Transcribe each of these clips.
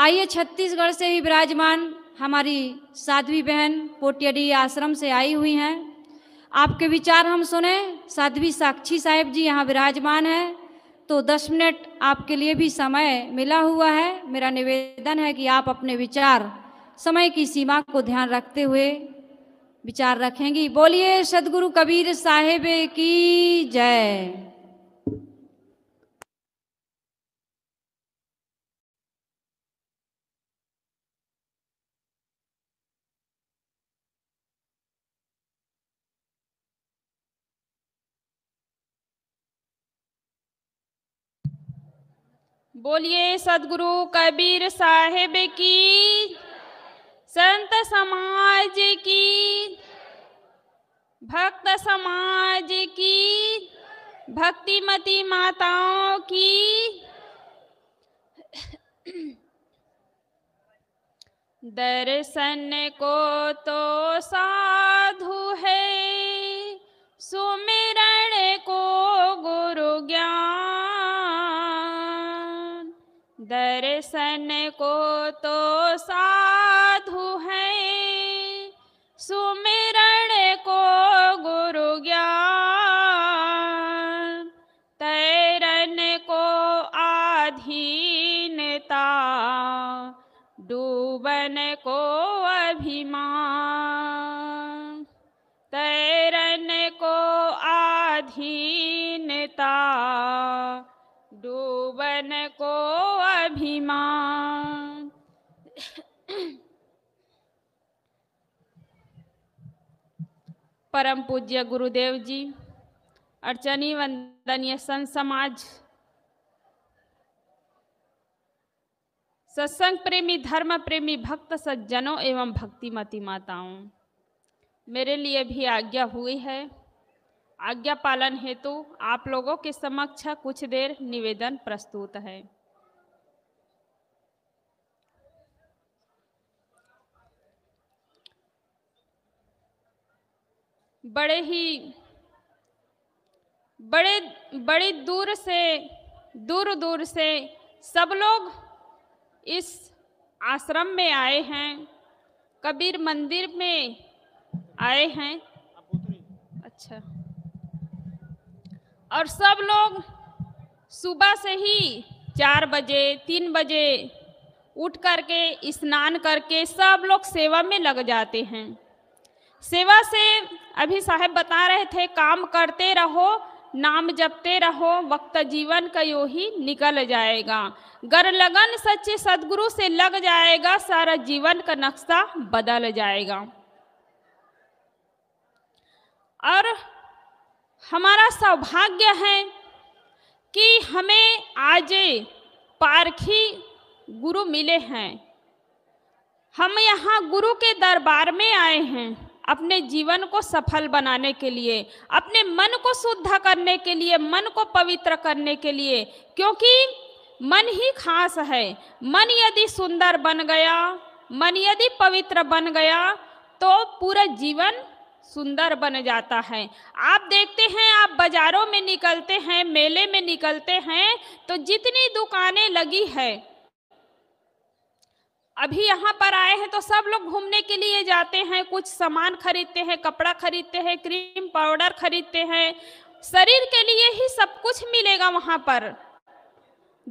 आइए छत्तीसगढ़ से ही विराजमान हमारी साध्वी बहन पोटियडी आश्रम से आई हुई हैं आपके विचार हम सुने साध्वी साक्षी साहेब जी यहाँ विराजमान हैं तो 10 मिनट आपके लिए भी समय मिला हुआ है मेरा निवेदन है कि आप अपने विचार समय की सीमा को ध्यान रखते हुए विचार रखेंगी बोलिए सदगुरु कबीर साहेब की जय बोलिए सदगुरु कबीर साहेब की संत समाज की भक्त समाज की भक्तिमती माताओं की दर्शन को तो साधु है सुमिरण को गुरु ज्ञान दर्शन को तो साधु है सुमिरण को गुरु ज्ञान तैरन को आधीनता डूबन को अभिमान तैरन को आधीनता डूबन भीमा परम पूज्य गुरुदेव जी अर्चनी वंदनीय संत समाज सत्संग प्रेमी धर्म प्रेमी भक्त सज्जनों एवं भक्तिमती माताओं मेरे लिए भी आज्ञा हुई है आज्ञा पालन हेतु आप लोगों के समक्ष कुछ देर निवेदन प्रस्तुत है बड़े ही बड़े बड़ी दूर से दूर दूर से सब लोग इस आश्रम में आए हैं कबीर मंदिर में आए हैं अच्छा और सब लोग सुबह से ही चार बजे तीन बजे उठ करके स्नान करके सब लोग सेवा में लग जाते हैं सेवा से अभी साहब बता रहे थे काम करते रहो नाम जपते रहो वक्त जीवन का यो ही निकल जाएगा गर लगन सच्चे सदगुरु से लग जाएगा सारा जीवन का नक्शा बदल जाएगा और हमारा सौभाग्य है कि हमें आज पारखी गुरु मिले हैं हम यहाँ गुरु के दरबार में आए हैं अपने जीवन को सफल बनाने के लिए अपने मन को शुद्ध करने के लिए मन को पवित्र करने के लिए क्योंकि मन ही खास है मन यदि सुंदर बन गया मन यदि पवित्र बन गया तो पूरा जीवन सुंदर बन जाता है आप देखते हैं आप बाजारों में निकलते हैं मेले में निकलते हैं तो जितनी दुकानें लगी है अभी यहाँ पर आए हैं तो सब लोग घूमने के लिए जाते हैं कुछ सामान खरीदते हैं कपड़ा खरीदते हैं क्रीम पाउडर खरीदते हैं शरीर के लिए ही सब कुछ मिलेगा वहाँ पर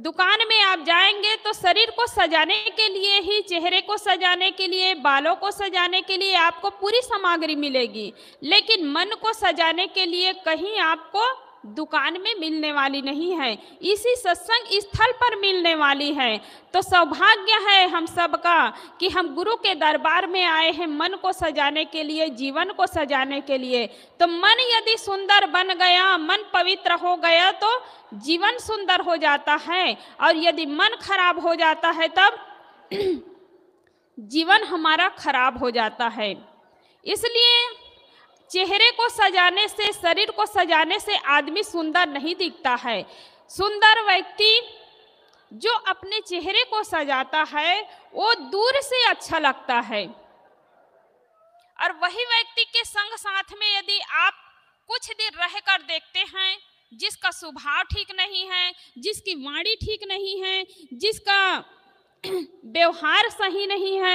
दुकान में आप जाएंगे तो शरीर को सजाने के लिए ही चेहरे को सजाने के लिए बालों को सजाने के लिए आपको पूरी सामग्री मिलेगी लेकिन मन को सजाने के लिए कहीं आपको दुकान में मिलने वाली नहीं है इसी सत्संग स्थल पर मिलने वाली है तो सौभाग्य है हम सब का कि हम गुरु के दरबार में आए हैं मन को सजाने के लिए जीवन को सजाने के लिए तो मन यदि सुंदर बन गया मन पवित्र हो गया तो जीवन सुंदर हो जाता है और यदि मन खराब हो जाता है तब जीवन हमारा खराब हो जाता है इसलिए चेहरे को सजाने से शरीर को सजाने से आदमी सुंदर नहीं दिखता है सुंदर व्यक्ति जो अपने चेहरे को सजाता है वो दूर से अच्छा लगता है और वही व्यक्ति के संग साथ में यदि आप कुछ देर रह कर देखते हैं जिसका स्वभाव ठीक नहीं है जिसकी वाणी ठीक नहीं है जिसका व्यवहार सही नहीं है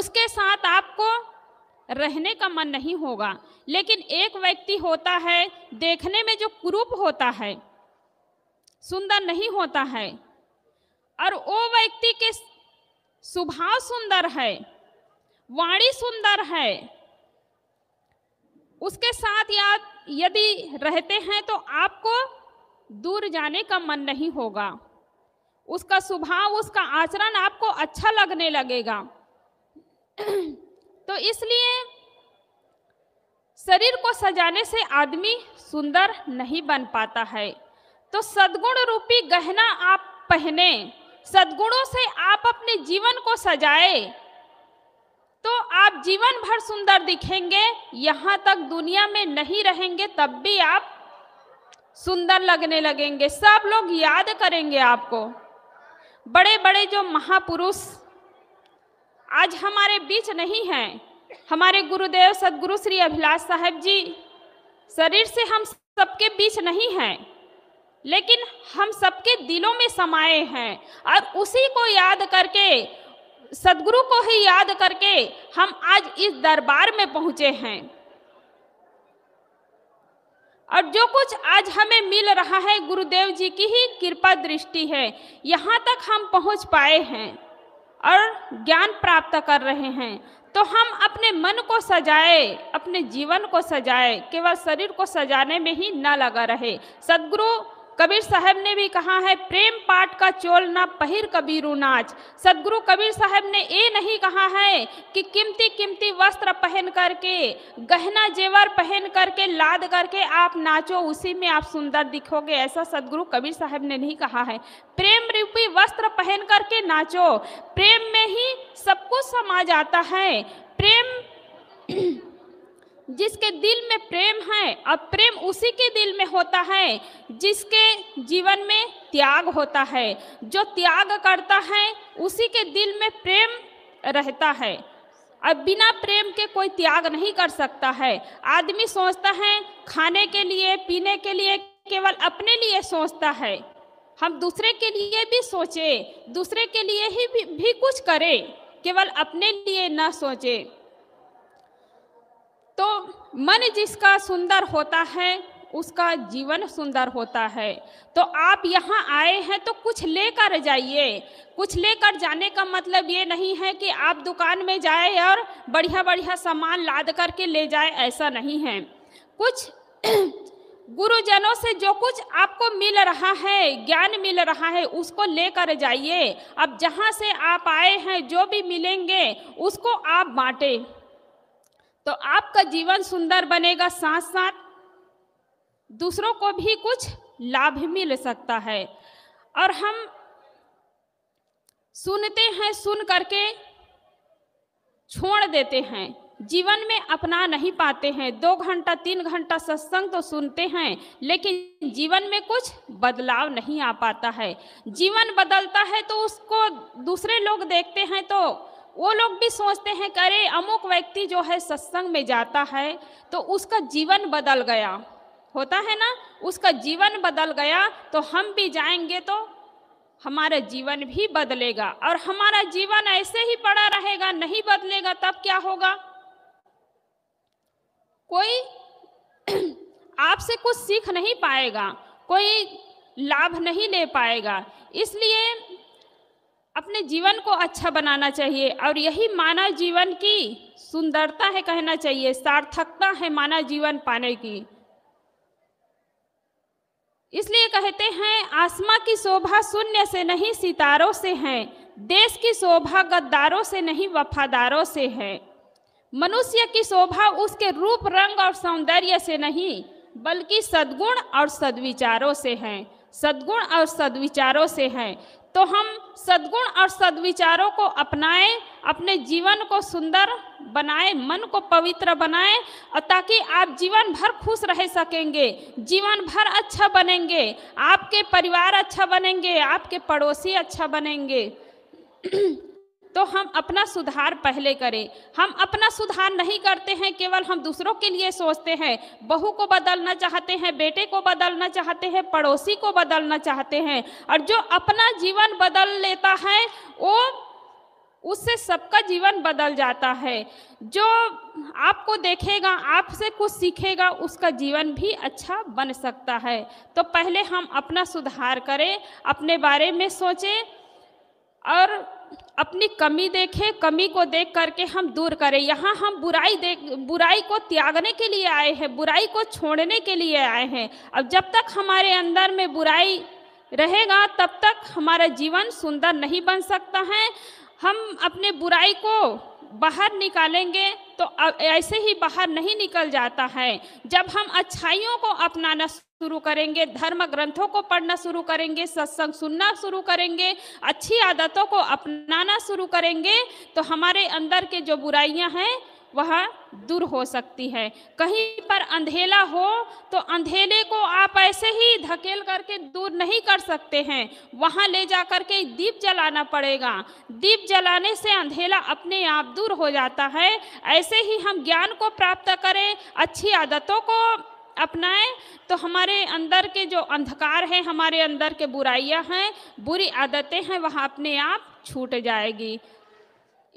उसके साथ आपको रहने का मन नहीं होगा लेकिन एक व्यक्ति होता है देखने में जो कुरूप होता है सुंदर नहीं होता है और वो व्यक्ति के स्वभाव सुंदर है वाणी सुंदर है उसके साथ या यदि रहते हैं तो आपको दूर जाने का मन नहीं होगा उसका स्वभाव उसका आचरण आपको अच्छा लगने लगेगा तो इसलिए शरीर को सजाने से आदमी सुंदर नहीं बन पाता है तो सदगुण रूपी गहना आप पहने सदगुणों से आप अपने जीवन को सजाए तो आप जीवन भर सुंदर दिखेंगे यहाँ तक दुनिया में नहीं रहेंगे तब भी आप सुंदर लगने लगेंगे सब लोग याद करेंगे आपको बड़े बड़े जो महापुरुष आज हमारे बीच नहीं हैं हमारे गुरुदेव सदगुरु श्री अभिलाष साहब जी शरीर से हम सबके बीच नहीं हैं लेकिन हम सबके दिलों में समाए हैं और उसी को याद करके सदगुरु को ही याद करके हम आज इस दरबार में पहुंचे हैं और जो कुछ आज हमें मिल रहा है गुरुदेव जी की ही कृपा दृष्टि है यहाँ तक हम पहुँच पाए हैं और ज्ञान प्राप्त कर रहे हैं तो हम अपने मन को सजाए अपने जीवन को सजाए केवल शरीर को सजाने में ही ना लगा रहे सदगुरु कबीर साहब ने भी कहा है प्रेम पाठ का चोल ना पहिर कबीरू नाच सदगुरु कबीर साहब ने ये नहीं कहा है कि कीमती कीमती वस्त्र पहन करके गहना जेवर पहन करके लाद करके आप नाचो उसी में आप सुंदर दिखोगे ऐसा सदगुरु कबीर साहब ने नहीं कहा है प्रेम रूपी वस्त्र पहन करके नाचो प्रेम में ही सब कुछ समा जाता है प्रेम जिसके दिल में प्रेम है और प्रेम उसी के दिल में होता है जिसके जीवन में त्याग होता है जो त्याग करता है उसी के दिल में प्रेम रहता है अब बिना प्रेम के कोई त्याग नहीं कर सकता है आदमी सोचता है खाने के लिए पीने के लिए केवल अपने लिए सोचता है हम दूसरे के लिए भी सोचे दूसरे के लिए ही भी, भी कुछ करें केवल अपने लिए ना सोचें तो मन जिसका सुंदर होता है उसका जीवन सुंदर होता है तो आप यहाँ आए हैं तो कुछ लेकर जाइए कुछ लेकर जाने का मतलब ये नहीं है कि आप दुकान में जाए और बढ़िया बढ़िया सामान लाद करके ले जाए ऐसा नहीं है कुछ गुरुजनों से जो कुछ आपको मिल रहा है ज्ञान मिल रहा है उसको लेकर जाइए अब जहाँ से आप आए हैं जो भी मिलेंगे उसको आप बाँटें तो आपका जीवन सुंदर बनेगा साथ साथ दूसरों को भी कुछ लाभ मिल सकता है और हम सुनते हैं सुन करके छोड़ देते हैं जीवन में अपना नहीं पाते हैं दो घंटा तीन घंटा सत्संग तो सुनते हैं लेकिन जीवन में कुछ बदलाव नहीं आ पाता है जीवन बदलता है तो उसको दूसरे लोग देखते हैं तो वो लोग भी सोचते हैं कि अरे अमुक व्यक्ति जो है सत्संग में जाता है तो उसका जीवन बदल गया होता है ना उसका जीवन बदल गया तो हम भी जाएंगे तो हमारा जीवन भी बदलेगा और हमारा जीवन ऐसे ही पड़ा रहेगा नहीं बदलेगा तब क्या होगा कोई आपसे कुछ सीख नहीं पाएगा कोई लाभ नहीं ले पाएगा इसलिए अपने जीवन को अच्छा बनाना चाहिए और यही मानव जीवन की सुंदरता है कहना चाहिए सार्थकता है मानव जीवन पाने की इसलिए कहते हैं आसमा की शोभा शून्य से नहीं सितारों से है देश की शोभा गद्दारों से नहीं वफादारों से है मनुष्य की शोभा उसके रूप रंग और सौंदर्य से नहीं बल्कि सद्गुण और सद्विचारों से है सद्गुण और सद्विचारों से हैं तो हम सद्गुण और सद्विचारों को अपनाएं अपने जीवन को सुंदर बनाएं मन को पवित्र बनाएं और ताकि आप जीवन भर खुश रह सकेंगे जीवन भर अच्छा बनेंगे आपके परिवार अच्छा बनेंगे आपके पड़ोसी अच्छा बनेंगे तो हम अपना सुधार पहले करें हम अपना सुधार नहीं करते हैं केवल हम दूसरों के लिए सोचते हैं बहू को बदलना चाहते हैं बेटे को बदलना चाहते हैं पड़ोसी को बदलना चाहते हैं और जो अपना जीवन बदल लेता है वो उससे सबका जीवन बदल जाता है जो आपको देखेगा आपसे कुछ सीखेगा उसका जीवन भी अच्छा बन सकता है तो पहले हम अपना सुधार करें अपने बारे में सोचें और अपनी कमी देखें कमी को देख करके हम दूर करें यहाँ हम बुराई देख बुराई को त्यागने के लिए आए हैं बुराई को छोड़ने के लिए आए हैं अब जब तक हमारे अंदर में बुराई रहेगा तब तक हमारा जीवन सुंदर नहीं बन सकता है हम अपने बुराई को बाहर निकालेंगे तो ऐसे ही बाहर नहीं निकल जाता है जब हम अच्छाइयों को अपनाना शुरू करेंगे धर्म ग्रंथों को पढ़ना शुरू करेंगे सत्संग सुनना शुरू करेंगे अच्छी आदतों को अपनाना शुरू करेंगे तो हमारे अंदर के जो बुराइयां हैं वह दूर हो सकती है कहीं पर अंधेला हो तो अंधेले को आप ऐसे ही धकेल करके दूर नहीं कर सकते हैं वहाँ ले जा करके दीप जलाना पड़ेगा दीप जलाने से अंधेला अपने आप दूर हो जाता है ऐसे ही हम ज्ञान को प्राप्त करें अच्छी आदतों को अपनाएं तो हमारे अंदर के जो अंधकार हैं हमारे अंदर के बुराइयां हैं बुरी आदतें हैं वह अपने आप छूट जाएगी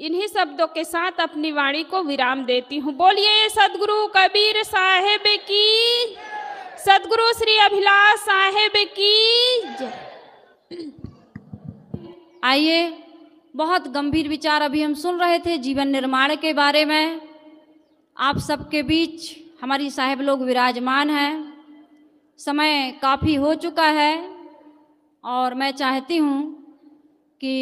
इन्हीं शब्दों के साथ अपनी वाणी को विराम देती हूँ बोलिए सदगुरु कबीर साहेब की सदगुरु श्री अभिलाष साहेब की आइए बहुत गंभीर विचार अभी हम सुन रहे थे जीवन निर्माण के बारे में आप सबके बीच हमारी साहेब लोग विराजमान हैं समय काफ़ी हो चुका है और मैं चाहती हूँ कि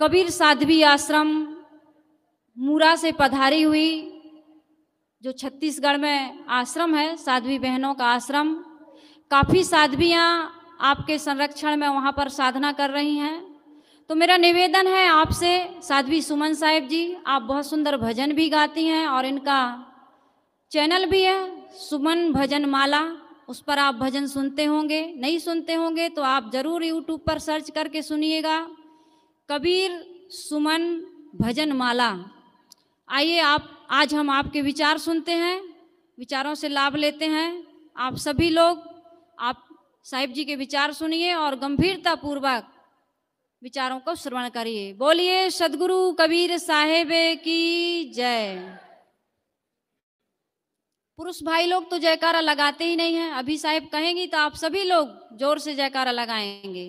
कबीर साध्वी आश्रम मूरा से पधारी हुई जो छत्तीसगढ़ में आश्रम है साध्वी बहनों का आश्रम काफ़ी साध्वियाँ आपके संरक्षण में वहाँ पर साधना कर रही हैं तो मेरा निवेदन है आपसे साध्वी सुमन साहेब जी आप बहुत सुंदर भजन भी गाती हैं और इनका चैनल भी है सुमन भजन माला उस पर आप भजन सुनते होंगे नहीं सुनते होंगे तो आप ज़रूर यूट्यूब पर सर्च करके सुनिएगा कबीर सुमन भजन माला आइए आप आज हम आपके विचार सुनते हैं विचारों से लाभ लेते हैं आप सभी लोग आप साहिब जी के विचार सुनिए और गंभीरता पूर्वक विचारों को श्रवण करिए बोलिए सदगुरु कबीर साहेब की जय पुरुष भाई लोग तो जयकारा लगाते ही नहीं है अभी साहेब कहेंगी तो आप सभी लोग जोर से जयकारा लगाएंगे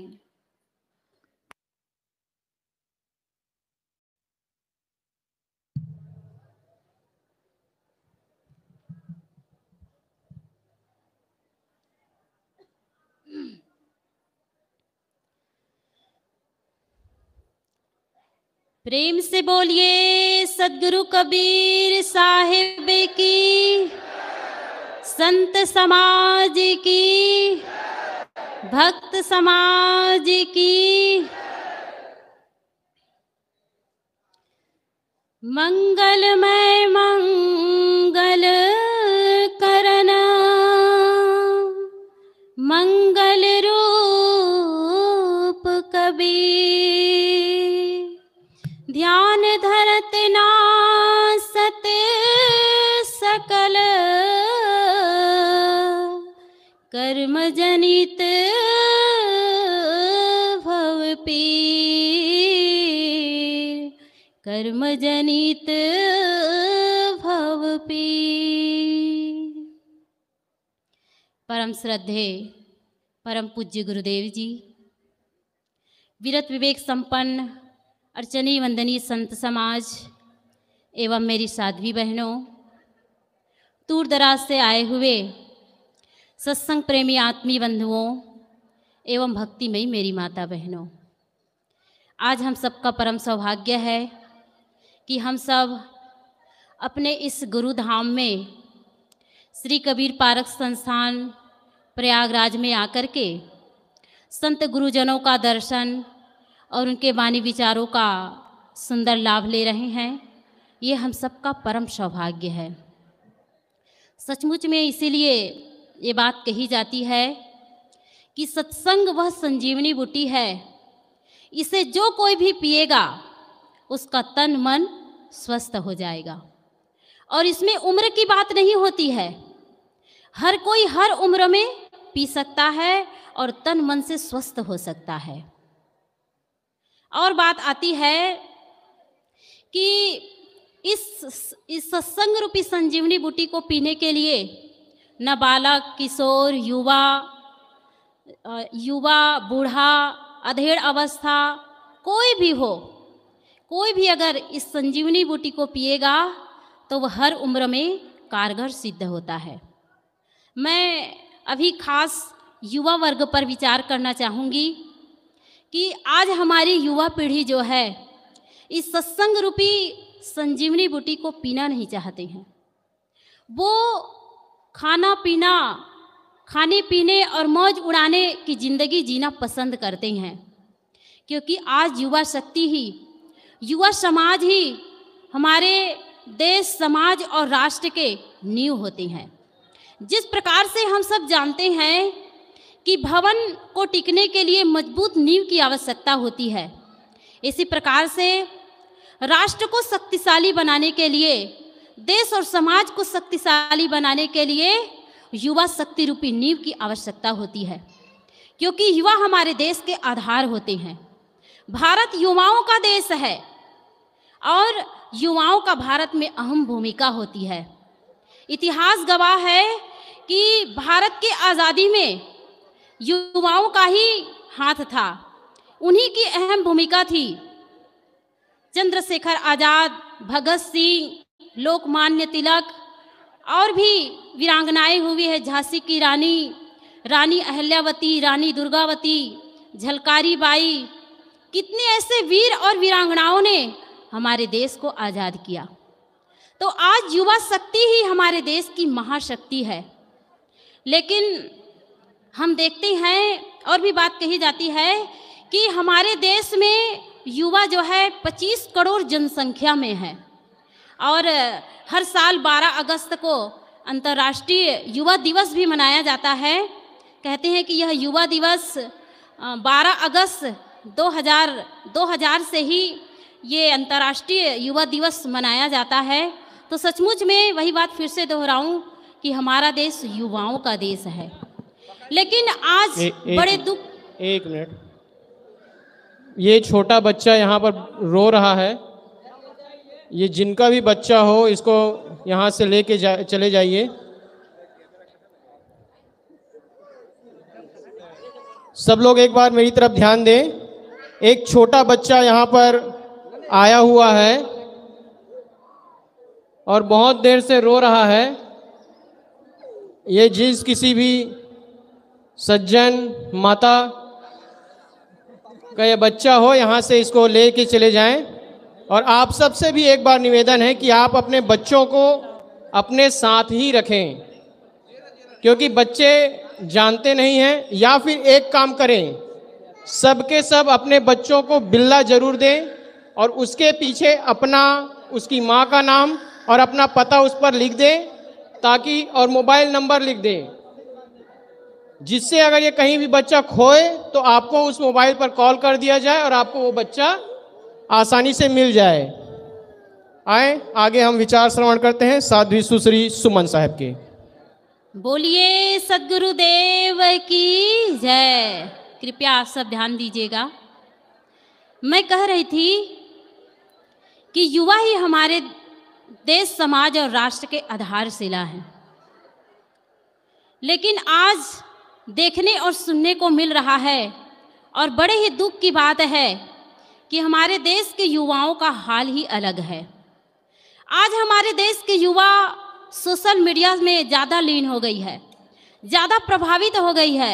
प्रेम से बोलिए सदगुरु कबीर साहेब की संत समाज की भक्त समाज की मंगलमय मंगल, मैं मंगल जनित भवपे परम श्रद्धे परम पूज्य गुरुदेव जी विरत विवेक संपन्न अर्चनी वंदनीय संत समाज एवं मेरी साध्वी बहनों दूर दराज से आए हुए सत्संग प्रेमी आत्मी बंधुओं एवं भक्तिमयी मेरी माता बहनों आज हम सबका परम सौभाग्य है कि हम सब अपने इस गुरुधाम में श्री कबीर पारक संस्थान प्रयागराज में आकर के संत गुरुजनों का दर्शन और उनके वाणी विचारों का सुंदर लाभ ले रहे हैं ये हम सबका परम सौभाग्य है सचमुच में इसीलिए ये बात कही जाती है कि सत्संग वह संजीवनी बूटी है इसे जो कोई भी पिएगा उसका तन मन स्वस्थ हो जाएगा और इसमें उम्र की बात नहीं होती है हर कोई हर उम्र में पी सकता है और तन मन से स्वस्थ हो सकता है और बात आती है कि इस इस सत्संग रूपी संजीवनी बूटी को पीने के लिए न बालक किशोर युवा युवा बूढ़ा अधेड़ अवस्था कोई भी हो कोई भी अगर इस संजीवनी बूटी को पिएगा तो वह हर उम्र में कारगर सिद्ध होता है मैं अभी खास युवा वर्ग पर विचार करना चाहूँगी कि आज हमारी युवा पीढ़ी जो है इस सत्संग रूपी संजीवनी बूटी को पीना नहीं चाहते हैं वो खाना पीना खाने पीने और मौज उड़ाने की ज़िंदगी जीना पसंद करते हैं क्योंकि आज युवा शक्ति ही युवा समाज ही हमारे देश समाज और राष्ट्र के नींव होते हैं जिस प्रकार से हम सब जानते हैं कि भवन को टिकने के लिए मजबूत नींव की आवश्यकता होती है इसी प्रकार से राष्ट्र को शक्तिशाली बनाने के लिए देश और समाज को शक्तिशाली बनाने के लिए युवा शक्ति रूपी नींव की आवश्यकता होती है क्योंकि युवा हमारे देश के आधार होते हैं भारत युवाओं का देश है और युवाओं का भारत में अहम भूमिका होती है इतिहास गवाह है कि भारत की आज़ादी में युवाओं का ही हाथ था उन्हीं की अहम भूमिका थी चंद्रशेखर आज़ाद भगत सिंह लोकमान्य तिलक और भी वीरांगनाएं हुई है झांसी की रानी रानी अहल्यावती रानी दुर्गावती झलकारी बाई कितने ऐसे वीर और वीरांगनाओं ने हमारे देश को आज़ाद किया तो आज युवा शक्ति ही हमारे देश की महाशक्ति है लेकिन हम देखते हैं और भी बात कही जाती है कि हमारे देश में युवा जो है 25 करोड़ जनसंख्या में है और हर साल 12 अगस्त को अंतर्राष्ट्रीय युवा दिवस भी मनाया जाता है कहते हैं कि यह युवा दिवस 12 अगस्त 2000 2000 से ही ये अंतर्राष्ट्रीय युवा दिवस मनाया जाता है तो सचमुच में वही बात फिर से दोहराऊं कि हमारा देश युवाओं का देश है लेकिन आज ए, एक, बड़े दुख एक मिनट ये छोटा बच्चा यहाँ पर रो रहा है ये जिनका भी बच्चा हो इसको यहाँ से लेके जा चले जाइए सब लोग एक बार मेरी तरफ ध्यान दें एक छोटा बच्चा यहाँ पर आया हुआ है और बहुत देर से रो रहा है ये जींस किसी भी सज्जन माता का ये बच्चा हो यहाँ से इसको ले के चले जाएं और आप सबसे भी एक बार निवेदन है कि आप अपने बच्चों को अपने साथ ही रखें क्योंकि बच्चे जानते नहीं हैं या फिर एक काम करें सबके सब अपने बच्चों को बिल्ला जरूर दें और उसके पीछे अपना उसकी माँ का नाम और अपना पता उस पर लिख दें ताकि और मोबाइल नंबर लिख दें जिससे अगर ये कहीं भी बच्चा खोए तो आपको उस मोबाइल पर कॉल कर दिया जाए और आपको वो बच्चा आसानी से मिल जाए आए आगे हम विचार श्रवण करते हैं साध्वी सुश्री सुमन साहब के बोलिए सदगुरुदेव की जय कृपया आप सब ध्यान दीजिएगा मैं कह रही थी कि युवा ही हमारे देश समाज और राष्ट्र के आधारशिला हैं लेकिन आज देखने और सुनने को मिल रहा है और बड़े ही दुख की बात है कि हमारे देश के युवाओं का हाल ही अलग है आज हमारे देश के युवा सोशल मीडिया में ज़्यादा लीन हो गई है ज़्यादा प्रभावित हो गई है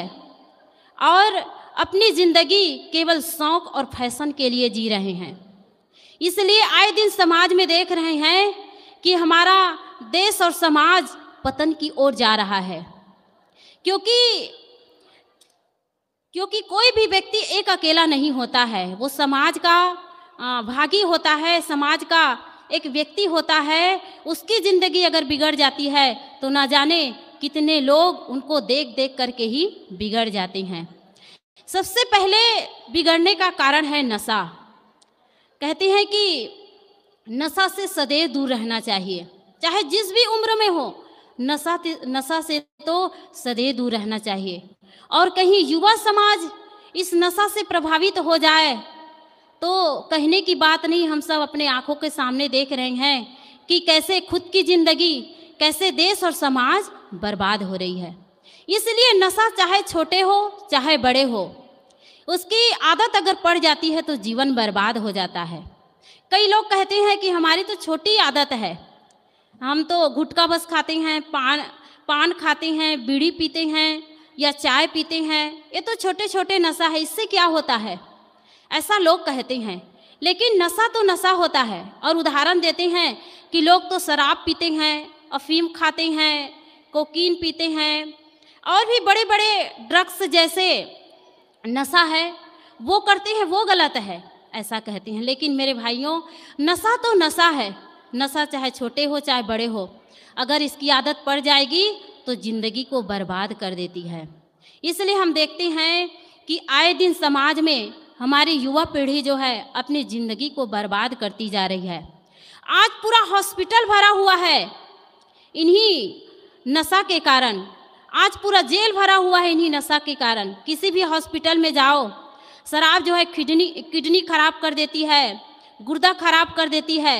और अपनी ज़िंदगी केवल शौक और फैशन के लिए जी रहे हैं इसलिए आए दिन समाज में देख रहे हैं कि हमारा देश और समाज पतन की ओर जा रहा है क्योंकि क्योंकि कोई भी व्यक्ति एक अकेला नहीं होता है वो समाज का भागी होता है समाज का एक व्यक्ति होता है उसकी ज़िंदगी अगर बिगड़ जाती है तो ना जाने कितने लोग उनको देख देख करके ही बिगड़ जाते हैं सबसे पहले बिगड़ने का कारण है नशा कहते हैं कि नशा से सदैव दूर रहना चाहिए चाहे जिस भी उम्र में हो नशा नशा से तो सदैव दूर रहना चाहिए और कहीं युवा समाज इस नशा से प्रभावित हो जाए तो कहने की बात नहीं हम सब अपने आंखों के सामने देख रहे हैं कि कैसे खुद की ज़िंदगी कैसे देश और समाज बर्बाद हो रही है इसलिए नशा चाहे छोटे हो चाहे बड़े हो उसकी आदत अगर पड़ जाती है तो जीवन बर्बाद हो जाता है कई लोग कहते हैं कि हमारी तो छोटी आदत है हम तो गुटखा बस खाते हैं पान पान खाते हैं बीड़ी पीते हैं या चाय पीते हैं ये तो छोटे छोटे नशा है इससे क्या होता है ऐसा लोग कहते हैं लेकिन नशा तो नशा होता है और उदाहरण देते हैं कि लोग तो शराब पीते हैं अफीम खाते हैं कोकीन पीते हैं और भी बड़े बड़े ड्रग्स जैसे नशा है वो करते हैं वो गलत है ऐसा कहते हैं लेकिन मेरे भाइयों नशा तो नशा है नशा चाहे छोटे हो चाहे बड़े हो अगर इसकी आदत पड़ जाएगी तो ज़िंदगी को बर्बाद कर देती है इसलिए हम देखते हैं कि आए दिन समाज में हमारी युवा पीढ़ी जो है अपनी ज़िंदगी को बर्बाद करती जा रही है आज पूरा हॉस्पिटल भरा हुआ है इन्हीं नशा के कारण आज पूरा जेल भरा हुआ है इन्हीं नशा के कारण किसी भी हॉस्पिटल में जाओ शराब जो है किडनी किडनी खराब कर देती है गुर्दा खराब कर देती है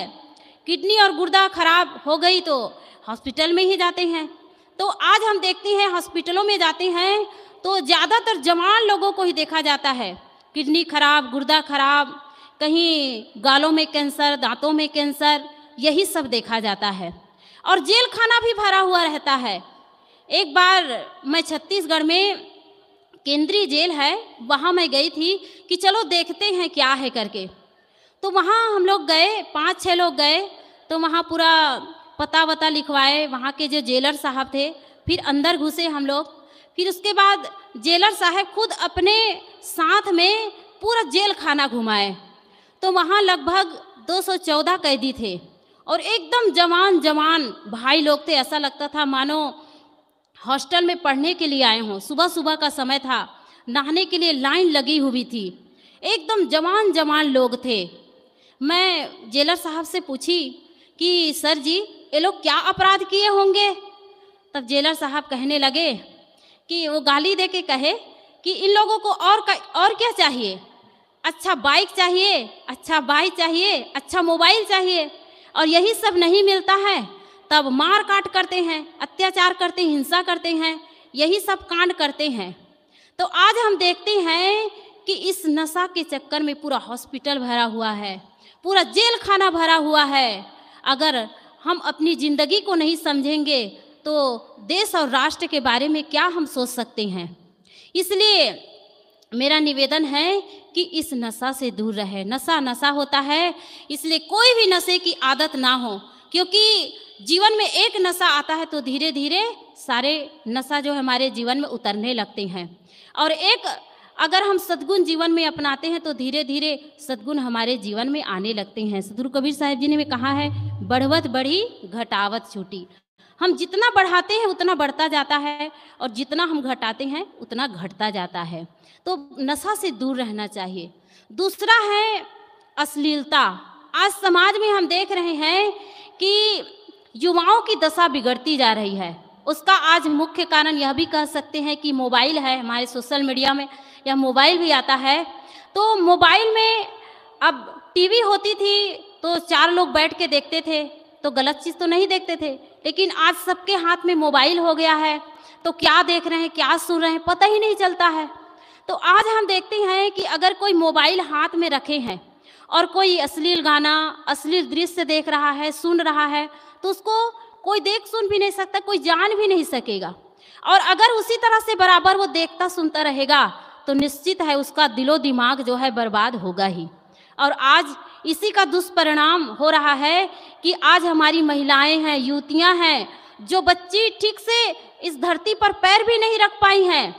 किडनी और गुर्दा खराब हो गई तो हॉस्पिटल में ही जाते हैं तो आज हम देखते हैं हॉस्पिटलों में जाते हैं तो ज़्यादातर जवान लोगों को ही देखा जाता है किडनी खराब गुर्दा खराब कहीं गालों में कैंसर दांतों में कैंसर यही सब देखा जाता है और जेल खाना भी भरा हुआ रहता है एक बार मैं छत्तीसगढ़ में केंद्रीय जेल है वहाँ मैं गई थी कि चलो देखते हैं क्या है करके तो वहाँ हम लोग गए पाँच छः लोग गए तो वहाँ पूरा पता वता लिखवाए वहाँ के जो जेलर साहब थे फिर अंदर घुसे हम लोग फिर उसके बाद जेलर साहब खुद अपने साथ में पूरा जेल खाना घुमाए तो वहाँ लगभग 214 कैदी थे और एकदम जवान जवान भाई लोग थे ऐसा लगता था मानो हॉस्टल में पढ़ने के लिए आए हों सुबह सुबह का समय था नहाने के लिए लाइन लगी हुई थी एकदम जवान जवान लोग थे मैं जेलर साहब से पूछी कि सर जी ये लोग क्या अपराध किए होंगे तब जेलर साहब कहने लगे कि वो गाली दे के कहे कि इन लोगों को और का, और क्या चाहिए अच्छा बाइक चाहिए अच्छा बाइक चाहिए अच्छा मोबाइल चाहिए और यही सब नहीं मिलता है तब मार काट करते हैं अत्याचार करते हैं हिंसा करते हैं यही सब कांड करते हैं तो आज हम देखते हैं कि इस नशा के चक्कर में पूरा हॉस्पिटल भरा हुआ है पूरा जेल खाना भरा हुआ है अगर हम अपनी ज़िंदगी को नहीं समझेंगे तो देश और राष्ट्र के बारे में क्या हम सोच सकते हैं इसलिए मेरा निवेदन है कि इस नशा से दूर रहे नशा नशा होता है इसलिए कोई भी नशे की आदत ना हो क्योंकि जीवन में एक नशा आता है तो धीरे धीरे सारे नशा जो हमारे जीवन में उतरने लगते हैं और एक अगर हम सदगुण जीवन में अपनाते हैं तो धीरे धीरे सदगुण हमारे जीवन में आने लगते हैं सदगुरु कबीर साहेब जी ने भी कहा है बढ़वत बढ़ी घटावत छूटी हम जितना बढ़ाते हैं उतना बढ़ता जाता है और जितना हम घटाते हैं उतना घटता जाता है तो नशा से दूर रहना चाहिए दूसरा है अश्लीलता आज समाज में हम देख रहे हैं कि युवाओं की दशा बिगड़ती जा रही है उसका आज मुख्य कारण यह भी कह सकते हैं कि मोबाइल है हमारे सोशल मीडिया में या मोबाइल भी आता है तो मोबाइल में अब टीवी होती थी तो चार लोग बैठ के देखते थे तो गलत चीज़ तो नहीं देखते थे लेकिन आज सबके हाथ में मोबाइल हो गया है तो क्या देख रहे हैं क्या सुन रहे हैं पता ही नहीं चलता है तो आज हम देखते हैं कि अगर कोई मोबाइल हाथ में रखे हैं और कोई अश्लील गाना अश्लील दृश्य देख रहा है सुन रहा है तो उसको कोई देख सुन भी नहीं सकता कोई जान भी नहीं सकेगा और अगर उसी तरह से बराबर वो देखता सुनता रहेगा तो निश्चित है उसका दिलो दिमाग जो है बर्बाद होगा ही और आज इसी का दुष्परिणाम हो रहा है कि आज हमारी महिलाएं हैं युवतियां हैं जो बच्ची ठीक से इस धरती पर पैर भी नहीं रख पाई हैं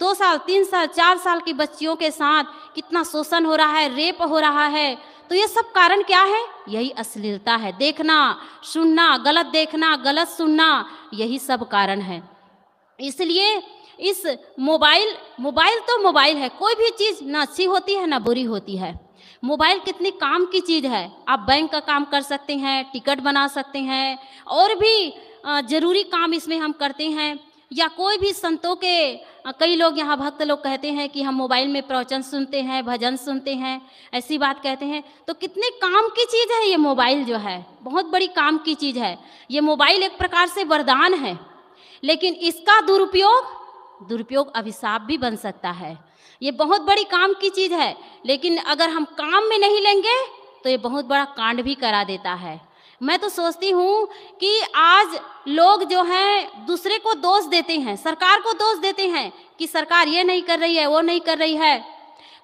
दो साल तीन साल चार साल की बच्चियों के साथ कितना शोषण हो रहा है रेप हो रहा है तो ये सब कारण क्या है यही अश्लीलता है देखना सुनना गलत देखना गलत सुनना यही सब कारण है इसलिए इस मोबाइल मोबाइल तो मोबाइल है कोई भी चीज़ ना अच्छी होती है ना बुरी होती है मोबाइल कितनी काम की चीज़ है आप बैंक का काम कर सकते हैं टिकट बना सकते हैं और भी ज़रूरी काम इसमें हम करते हैं या कोई भी संतों के कई लोग यहाँ भक्त लोग कहते हैं कि हम मोबाइल में प्रवचन सुनते हैं भजन सुनते हैं ऐसी बात कहते हैं तो कितने काम की चीज़ है ये मोबाइल जो है बहुत बड़ी काम की चीज़ है ये मोबाइल एक प्रकार से वरदान है लेकिन इसका दुरुपयोग दुरुपयोग अभिशाप भी बन सकता है ये बहुत बड़ी काम की चीज़ है लेकिन अगर हम काम में नहीं लेंगे तो ये बहुत बड़ा कांड भी करा देता है मैं तो सोचती हूँ कि आज लोग जो हैं दूसरे को दोष देते हैं सरकार को दोष देते हैं कि सरकार ये नहीं कर रही है वो नहीं कर रही है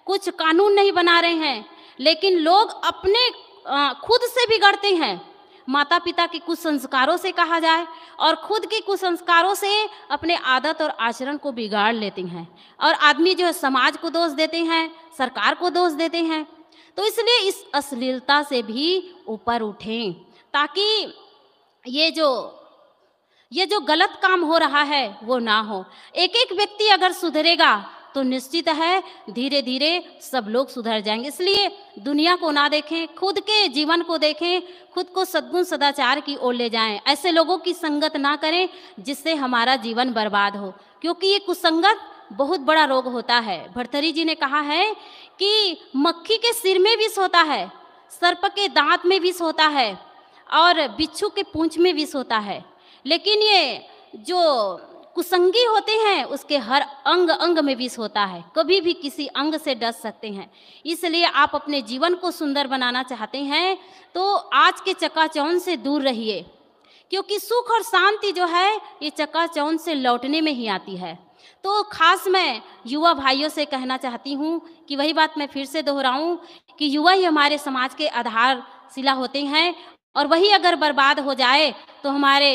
कुछ कानून नहीं बना रहे हैं लेकिन लोग अपने खुद से बिगड़ते हैं माता पिता के कुसंस्कारों से कहा जाए और खुद के कुसंस्कारों से अपने आदत और आचरण को बिगाड़ लेते हैं और आदमी जो है समाज को दोष देते हैं सरकार को दोष देते हैं तो इसलिए इस अश्लीलता से भी ऊपर उठें ताकि ये जो ये जो गलत काम हो रहा है वो ना हो एक एक व्यक्ति अगर सुधरेगा तो निश्चित है धीरे धीरे सब लोग सुधर जाएंगे इसलिए दुनिया को ना देखें खुद के जीवन को देखें खुद को सद्गुण सदाचार की ओर ले जाएं ऐसे लोगों की संगत ना करें जिससे हमारा जीवन बर्बाद हो क्योंकि ये कुसंगत बहुत बड़ा रोग होता है भरतरी जी ने कहा है कि मक्खी के सिर में विष होता है सर्प के दांत में विष होता है और बिच्छू के पूंछ में विष होता है लेकिन ये जो कुसंगी होते हैं उसके हर अंग अंग में विष होता है कभी भी किसी अंग से डस सकते हैं इसलिए आप अपने जीवन को सुंदर बनाना चाहते हैं तो आज के चकाचौन से दूर रहिए क्योंकि सुख और शांति जो है ये चकाचौन से लौटने में ही आती है तो खास मैं युवा भाइयों से कहना चाहती हूँ कि वही बात मैं फिर से दोहराऊँ कि युवा ही हमारे समाज के आधारशिला होते हैं और वही अगर बर्बाद हो जाए तो हमारे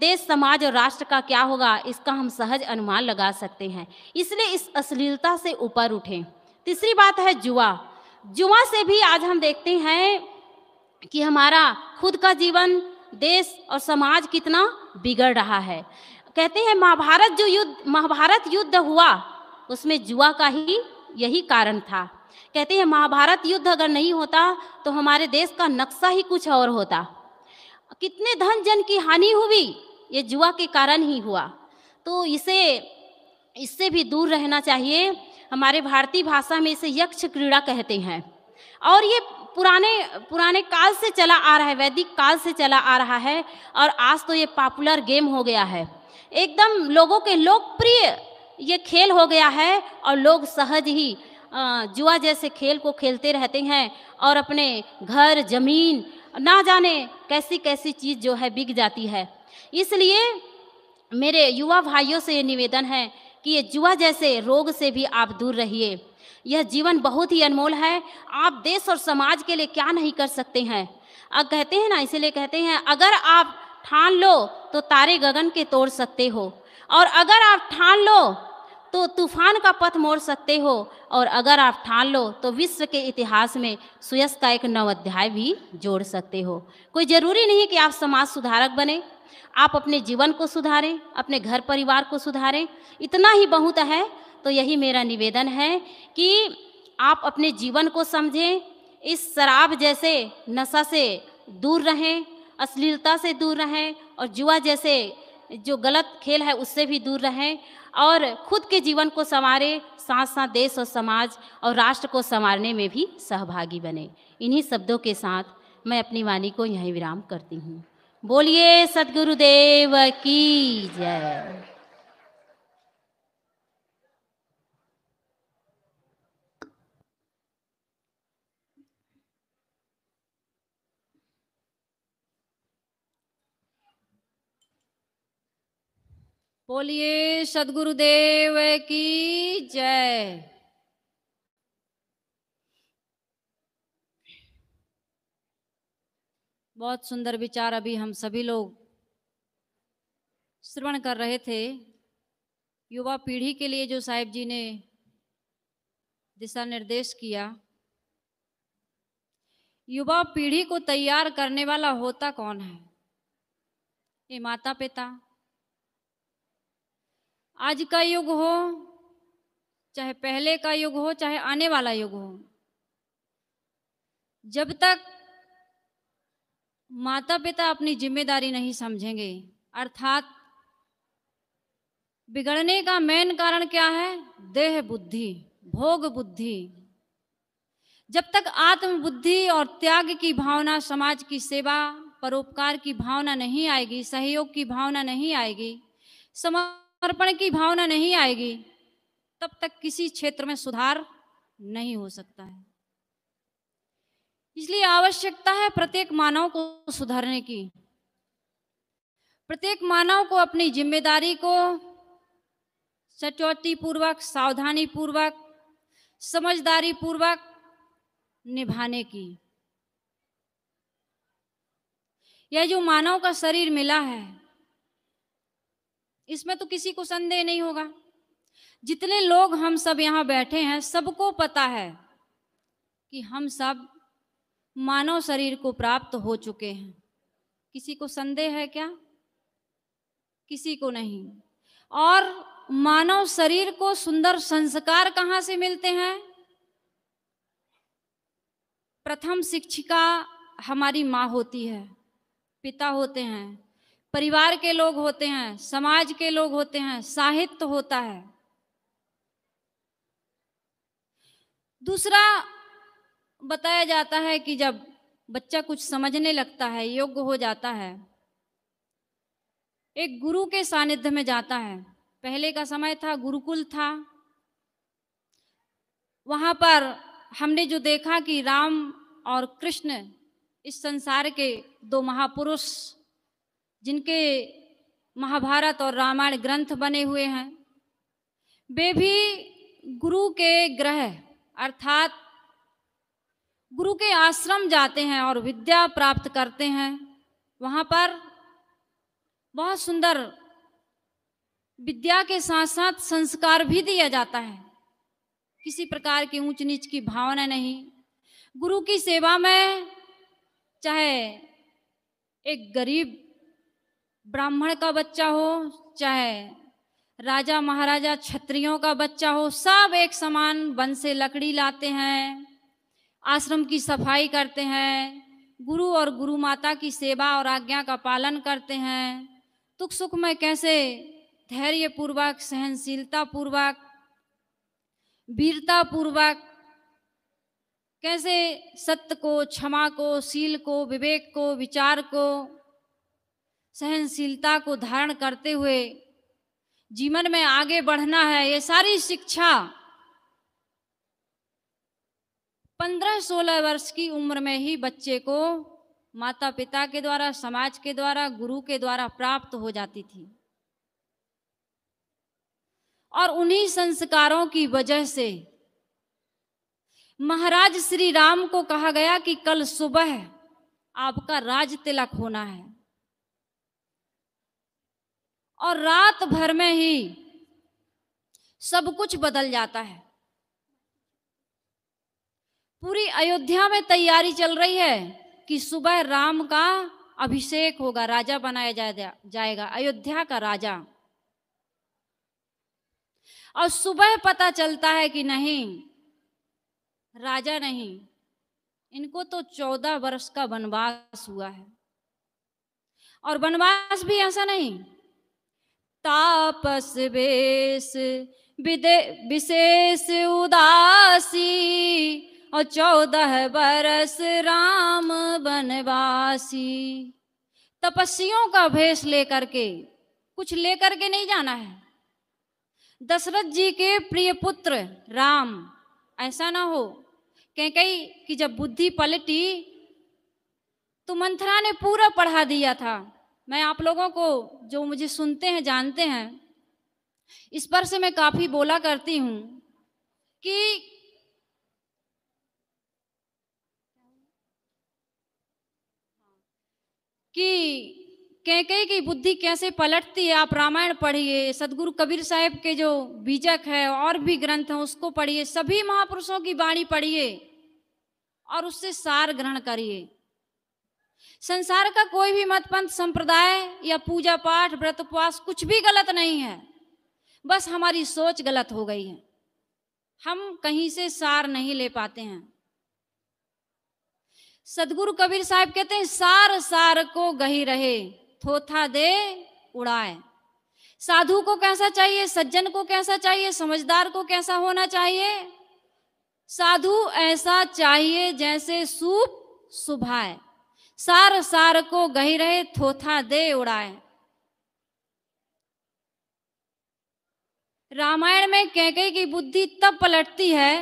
देश समाज और राष्ट्र का क्या होगा इसका हम सहज अनुमान लगा सकते हैं इसलिए इस अश्लीलता से ऊपर उठें तीसरी बात है जुआ जुआ से भी आज हम देखते हैं कि हमारा खुद का जीवन देश और समाज कितना बिगड़ रहा है कहते हैं महाभारत जो युद्ध महाभारत युद्ध हुआ उसमें जुआ का ही यही कारण था कहते हैं महाभारत युद्ध अगर नहीं होता तो हमारे देश का नक्शा ही कुछ और होता कितने धन जन की हानि हुई ये जुआ के कारण ही हुआ तो इसे इससे भी दूर रहना चाहिए हमारे भारतीय भाषा में इसे यक्ष क्रीड़ा कहते हैं और ये पुराने पुराने काल से चला आ रहा है वैदिक काल से चला आ रहा है और आज तो ये पॉपुलर गेम हो गया है एकदम लोगों के लोकप्रिय ये खेल हो गया है और लोग सहज ही जुआ जैसे खेल को खेलते रहते हैं और अपने घर जमीन ना जाने कैसी कैसी चीज़ जो है बिक जाती है इसलिए मेरे युवा भाइयों से ये निवेदन है कि ये जुआ जैसे रोग से भी आप दूर रहिए यह जीवन बहुत ही अनमोल है आप देश और समाज के लिए क्या नहीं कर सकते हैं अब कहते हैं ना इसीलिए कहते हैं अगर आप ठान लो तो तारे गगन के तोड़ सकते हो और अगर आप ठान लो तो तूफान का पथ मोड़ सकते हो और अगर आप ठान लो तो विश्व के इतिहास में सुयस का एक नव अध्याय भी जोड़ सकते हो कोई ज़रूरी नहीं कि आप समाज सुधारक बने आप अपने जीवन को सुधारें अपने घर परिवार को सुधारें इतना ही बहुत है तो यही मेरा निवेदन है कि आप अपने जीवन को समझें इस शराब जैसे नशा से दूर रहें अश्लीलता से दूर रहें और जुआ जैसे जो गलत खेल है उससे भी दूर रहें और खुद के जीवन को संवारें साथ साथ देश और समाज और राष्ट्र को संवारने में भी सहभागी बने इन्हीं शब्दों के साथ मैं अपनी वाणी को यहीं विराम करती हूँ बोलिए सदगुरुदेव की जय बोलिए सदगुरुदेव की जय बहुत सुंदर विचार अभी हम सभी लोग श्रवण कर रहे थे युवा पीढ़ी के लिए जो साहिब जी ने दिशा निर्देश किया युवा पीढ़ी को तैयार करने वाला होता कौन है ये माता पिता आज का युग हो चाहे पहले का युग हो चाहे आने वाला युग हो जब तक माता पिता अपनी जिम्मेदारी नहीं समझेंगे अर्थात बिगड़ने का मेन कारण क्या है देह बुद्धि भोग बुद्धि जब तक आत्मबुद्धि और त्याग की भावना समाज की सेवा परोपकार की भावना नहीं आएगी सहयोग की भावना नहीं आएगी समाज समर्पण की भावना नहीं आएगी तब तक किसी क्षेत्र में सुधार नहीं हो सकता है इसलिए आवश्यकता है प्रत्येक मानव को सुधारने की प्रत्येक मानव को अपनी जिम्मेदारी को सचौटी पूर्वक सावधानी पूर्वक समझदारी पूर्वक निभाने की यह जो मानव का शरीर मिला है इसमें तो किसी को संदेह नहीं होगा जितने लोग हम सब यहाँ बैठे हैं सबको पता है कि हम सब मानव शरीर को प्राप्त हो चुके हैं किसी को संदेह है क्या किसी को नहीं और मानव शरीर को सुंदर संस्कार कहाँ से मिलते हैं प्रथम शिक्षिका हमारी माँ होती है पिता होते हैं परिवार के लोग होते हैं समाज के लोग होते हैं साहित्य तो होता है दूसरा बताया जाता है कि जब बच्चा कुछ समझने लगता है योग्य हो जाता है एक गुरु के सानिध्य में जाता है पहले का समय था गुरुकुल था वहां पर हमने जो देखा कि राम और कृष्ण इस संसार के दो महापुरुष जिनके महाभारत और रामायण ग्रंथ बने हुए हैं वे भी गुरु के ग्रह अर्थात गुरु के आश्रम जाते हैं और विद्या प्राप्त करते हैं वहाँ पर बहुत सुंदर विद्या के साथ साथ संस्कार भी दिया जाता है किसी प्रकार की ऊंच नीच की भावना नहीं गुरु की सेवा में चाहे एक गरीब ब्राह्मण का बच्चा हो चाहे राजा महाराजा क्षत्रियों का बच्चा हो सब एक समान वन से लकड़ी लाते हैं आश्रम की सफाई करते हैं गुरु और गुरु माता की सेवा और आज्ञा का पालन करते हैं दुख सुख में कैसे धैर्य पूर्वक सहनशीलता पूर्वक वीरता पूर्वक कैसे सत्य को क्षमा को शील को विवेक को विचार को सहनशीलता को धारण करते हुए जीवन में आगे बढ़ना है ये सारी शिक्षा पंद्रह सोलह वर्ष की उम्र में ही बच्चे को माता पिता के द्वारा समाज के द्वारा गुरु के द्वारा प्राप्त हो जाती थी और उन्हीं संस्कारों की वजह से महाराज श्री राम को कहा गया कि कल सुबह आपका राज तिलक होना है और रात भर में ही सब कुछ बदल जाता है पूरी अयोध्या में तैयारी चल रही है कि सुबह राम का अभिषेक होगा राजा बनाया जाएगा जाएगा अयोध्या का राजा और सुबह पता चलता है कि नहीं राजा नहीं इनको तो चौदह वर्ष का वनवास हुआ है और वनवास भी ऐसा नहीं तापस बेस विदे विशेष उदासी और चौदह बरस राम बनवासी तपस्वियों का भेष लेकर के कुछ लेकर के नहीं जाना है दशरथ जी के प्रिय पुत्र राम ऐसा ना हो कह कही कि जब बुद्धि पलटी तो मंथरा ने पूरा पढ़ा दिया था मैं आप लोगों को जो मुझे सुनते हैं जानते हैं इस पर से मैं काफ़ी बोला करती हूँ कि कि कैके की बुद्धि कैसे पलटती है आप रामायण पढ़िए सदगुरु कबीर साहब के जो बीजक है और भी ग्रंथ हैं उसको पढ़िए सभी महापुरुषों की वाणी पढ़िए और उससे सार ग्रहण करिए संसार का कोई भी मतपंथ संप्रदाय या पूजा पाठ व्रत उपवास कुछ भी गलत नहीं है बस हमारी सोच गलत हो गई है हम कहीं से सार नहीं ले पाते हैं सदगुरु कबीर साहब कहते हैं सार सार को गही रहे थोथा दे उड़ाए साधु को कैसा चाहिए सज्जन को कैसा चाहिए समझदार को कैसा होना चाहिए साधु ऐसा चाहिए जैसे सूप सुभाए सार सार को गही रहे थोथा दे उड़ाए रामायण में कैके की बुद्धि तब पलटती है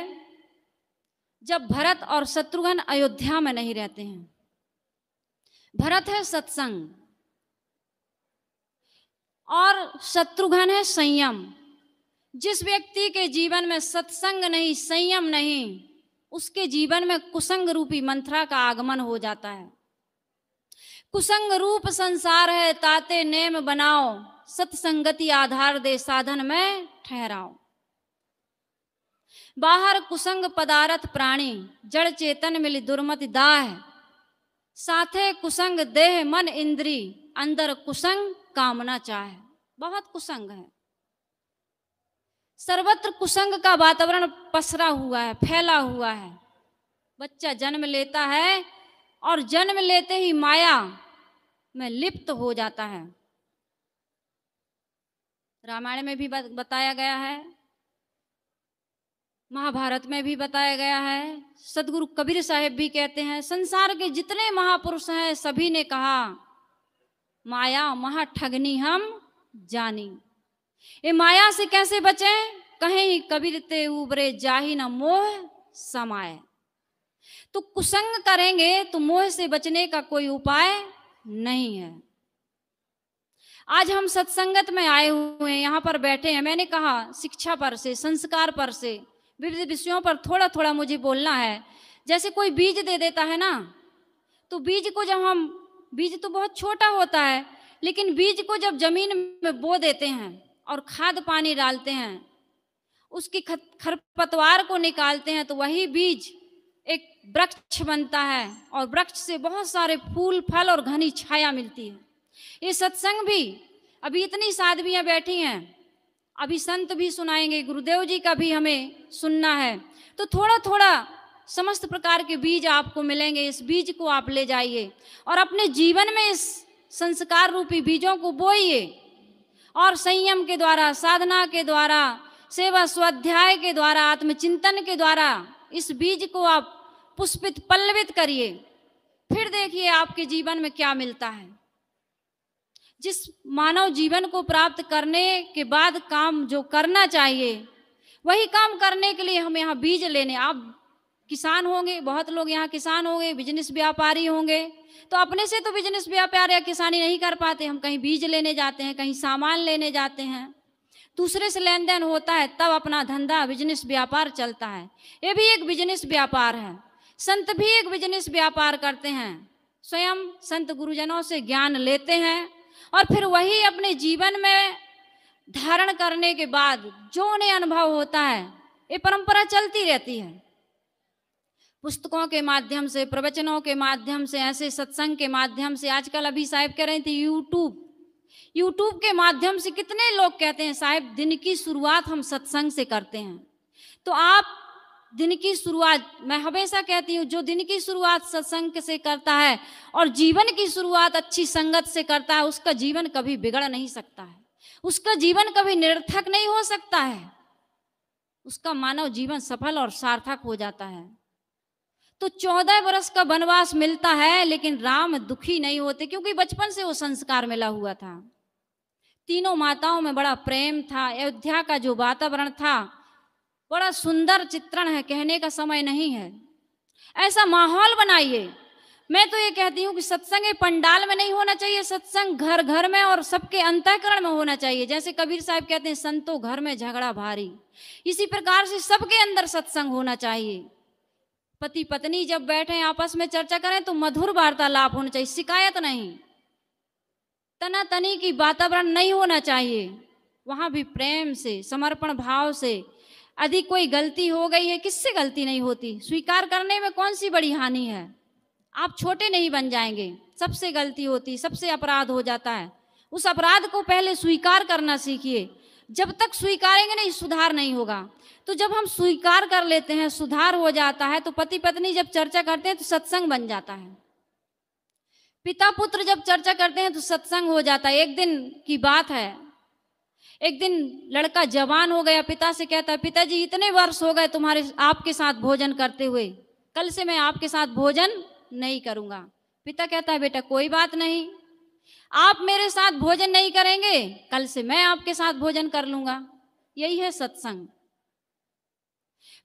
जब भरत और शत्रुघ्न अयोध्या में नहीं रहते हैं भरत है सत्संग और शत्रुघ्न है संयम जिस व्यक्ति के जीवन में सत्संग नहीं संयम नहीं उसके जीवन में कुसंग रूपी मंत्रा का आगमन हो जाता है कुसंग रूप संसार है ताते नेम बनाओ सत्संगति आधार दे साधन में ठहराओ बाहर कुसंग पदार्थ प्राणी जड़ चेतन मिली दुर्मति दाह साथे कुसंग देह मन इंद्री अंदर कुसंग कामना चाहे बहुत कुसंग है सर्वत्र कुसंग का वातावरण पसरा हुआ है फैला हुआ है बच्चा जन्म लेता है और जन्म लेते ही माया में लिप्त हो जाता है रामायण में भी बताया गया है महाभारत में भी बताया गया है सदगुरु कबीर साहेब भी कहते हैं संसार के जितने महापुरुष हैं सभी ने कहा माया महा ठगनी हम जानी ये माया से कैसे बचें कहीं कबीर ते उबरे जाही न मोह समाये तो कुसंग करेंगे तो मोह से बचने का कोई उपाय नहीं है आज हम सत्संगत में आए हुए हैं यहाँ पर बैठे हैं मैंने कहा शिक्षा पर से संस्कार पर से विविध विषयों पर थोड़ा थोड़ा मुझे बोलना है जैसे कोई बीज दे देता है ना तो बीज को जब हम बीज तो बहुत छोटा होता है लेकिन बीज को जब जमीन में बो देते हैं और खाद पानी डालते हैं उसकी खरपतवार को निकालते हैं तो वही बीज एक वृक्ष बनता है और वृक्ष से बहुत सारे फूल फल और घनी छाया मिलती है ये सत्संग भी अभी इतनी साधवियाँ बैठी हैं अभी संत भी सुनाएंगे गुरुदेव जी का भी हमें सुनना है तो थोड़ा थोड़ा समस्त प्रकार के बीज आपको मिलेंगे इस बीज को आप ले जाइए और अपने जीवन में इस संस्कार रूपी बीजों को बोइए और संयम के द्वारा साधना के द्वारा सेवा स्वाध्याय के द्वारा आत्मचिंतन के द्वारा इस बीज को आप पुष्पित पल्लवित करिए फिर देखिए आपके जीवन में क्या मिलता है जिस मानव जीवन को प्राप्त करने के बाद काम जो करना चाहिए वही काम करने के लिए हम यहाँ बीज लेने आप किसान होंगे बहुत लोग यहाँ किसान होंगे बिजनेस व्यापारी होंगे तो अपने से तो बिजनेस व्यापार या किसानी नहीं कर पाते हम कहीं बीज लेने जाते हैं कहीं सामान लेने जाते हैं दूसरे से लेन देन होता है तब अपना धंधा बिजनेस व्यापार चलता है ये भी एक बिजनेस व्यापार है संत भी एक बिजनेस व्यापार करते हैं स्वयं संत गुरुजनों से ज्ञान लेते हैं और फिर वही अपने जीवन में धारण करने के बाद जो उन्हें अनुभव होता है ये परंपरा चलती रहती है पुस्तकों के माध्यम से प्रवचनों के माध्यम से ऐसे सत्संग के माध्यम से आजकल अभी साहब कह रहे थे यूट्यूब यूट्यूब के माध्यम से कितने लोग कहते हैं साहब दिन की शुरुआत हम सत्संग से करते हैं तो आप दिन की शुरुआत मैं हमेशा कहती हूँ जो दिन की शुरुआत सत्संग से करता है और जीवन की शुरुआत अच्छी संगत से करता है उसका जीवन कभी बिगड़ नहीं सकता है उसका जीवन कभी निरर्थक नहीं हो सकता है उसका मानव जीवन सफल और सार्थक हो जाता है तो चौदह वर्ष का वनवास मिलता है लेकिन राम दुखी नहीं होते क्योंकि बचपन से वो संस्कार मिला हुआ था तीनों माताओं में बड़ा प्रेम था अयोध्या का जो वातावरण था बड़ा सुंदर चित्रण है कहने का समय नहीं है ऐसा माहौल बनाइए मैं तो ये कहती हूँ कि सत्संग पंडाल में नहीं होना चाहिए सत्संग घर घर में और सबके अंतःकरण में होना चाहिए जैसे कबीर साहब कहते हैं संतो घर में झगड़ा भारी इसी प्रकार से सबके अंदर सत्संग होना चाहिए पति पत्नी जब बैठे आपस में चर्चा करें तो मधुर वार्तालाप होना चाहिए शिकायत नहीं तना तनी की वातावरण नहीं होना चाहिए वहाँ भी प्रेम से समर्पण भाव से यदि कोई गलती हो गई है किससे गलती नहीं होती स्वीकार करने में कौन सी बड़ी हानि है आप छोटे नहीं बन जाएंगे सबसे गलती होती सबसे अपराध हो जाता है उस अपराध को पहले स्वीकार करना सीखिए जब तक स्वीकारेंगे नहीं सुधार नहीं होगा तो जब हम स्वीकार कर लेते हैं सुधार हो जाता है तो पति पत्नी जब चर्चा करते हैं तो सत्संग बन जाता है पिता पुत्र जब चर्चा करते हैं तो सत्संग हो जाता है एक दिन की बात है एक दिन लड़का जवान हो गया पिता से कहता है पिताजी इतने वर्ष हो गए तुम्हारे आपके साथ भोजन करते हुए कल से मैं आपके साथ भोजन नहीं करूंगा पिता कहता है बेटा कोई बात नहीं आप मेरे साथ भोजन नहीं करेंगे कल से मैं आपके साथ भोजन कर लूंगा यही है सत्संग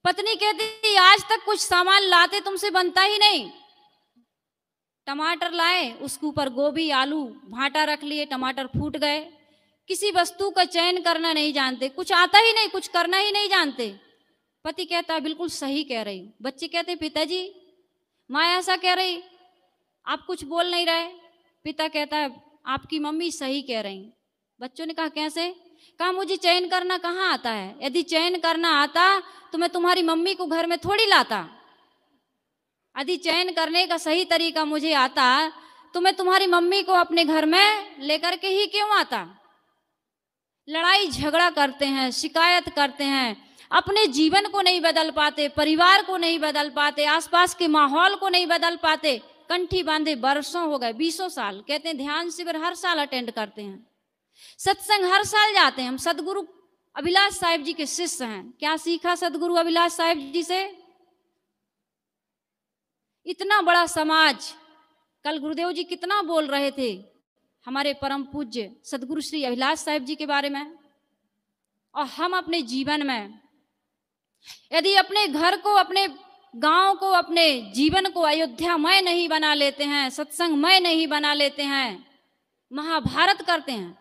पत्नी कहती आज तक कुछ सामान लाते तुमसे बनता ही नहीं टमाटर लाए उसके ऊपर गोभी आलू भाटा रख लिए टमाटर फूट गए किसी वस्तु का चयन करना नहीं जानते कुछ आता ही नहीं कुछ करना ही नहीं जानते पति कहता बिल्कुल सही कह रही बच्चे कहते पिताजी माँ ऐसा कह रही आप कुछ बोल नहीं रहे पिता कहता है आपकी मम्मी सही कह रही बच्चों ने कहा कैसे कहा मुझे चयन करना कहाँ आता है यदि चयन करना आता तो मैं तुम्हारी मम्मी को घर में थोड़ी लाता यदि चयन करने का सही तरीका मुझे आता तो मैं तुम्हारी मम्मी को अपने घर में लेकर के ही क्यों आता लड़ाई झगड़ा करते हैं शिकायत करते हैं अपने जीवन को नहीं बदल पाते परिवार को नहीं बदल पाते आसपास के माहौल को नहीं बदल पाते कंठी बांधे बरसों हो गए बीसों साल कहते हैं ध्यान शिविर हर साल अटेंड करते हैं सत्संग हर साल जाते हैं हम सदगुरु अभिलाष साहिब जी के शिष्य हैं क्या सीखा सदगुरु अभिलाष साहिब जी से इतना बड़ा समाज कल गुरुदेव जी कितना बोल रहे थे हमारे परम पूज्य सदगुरु श्री अभिलाष साहेब जी के बारे में और हम अपने जीवन में यदि अपने घर को अपने गांव को अपने जीवन को अयोध्या मय नहीं बना लेते हैं सत्संग मय नहीं बना लेते हैं महाभारत करते हैं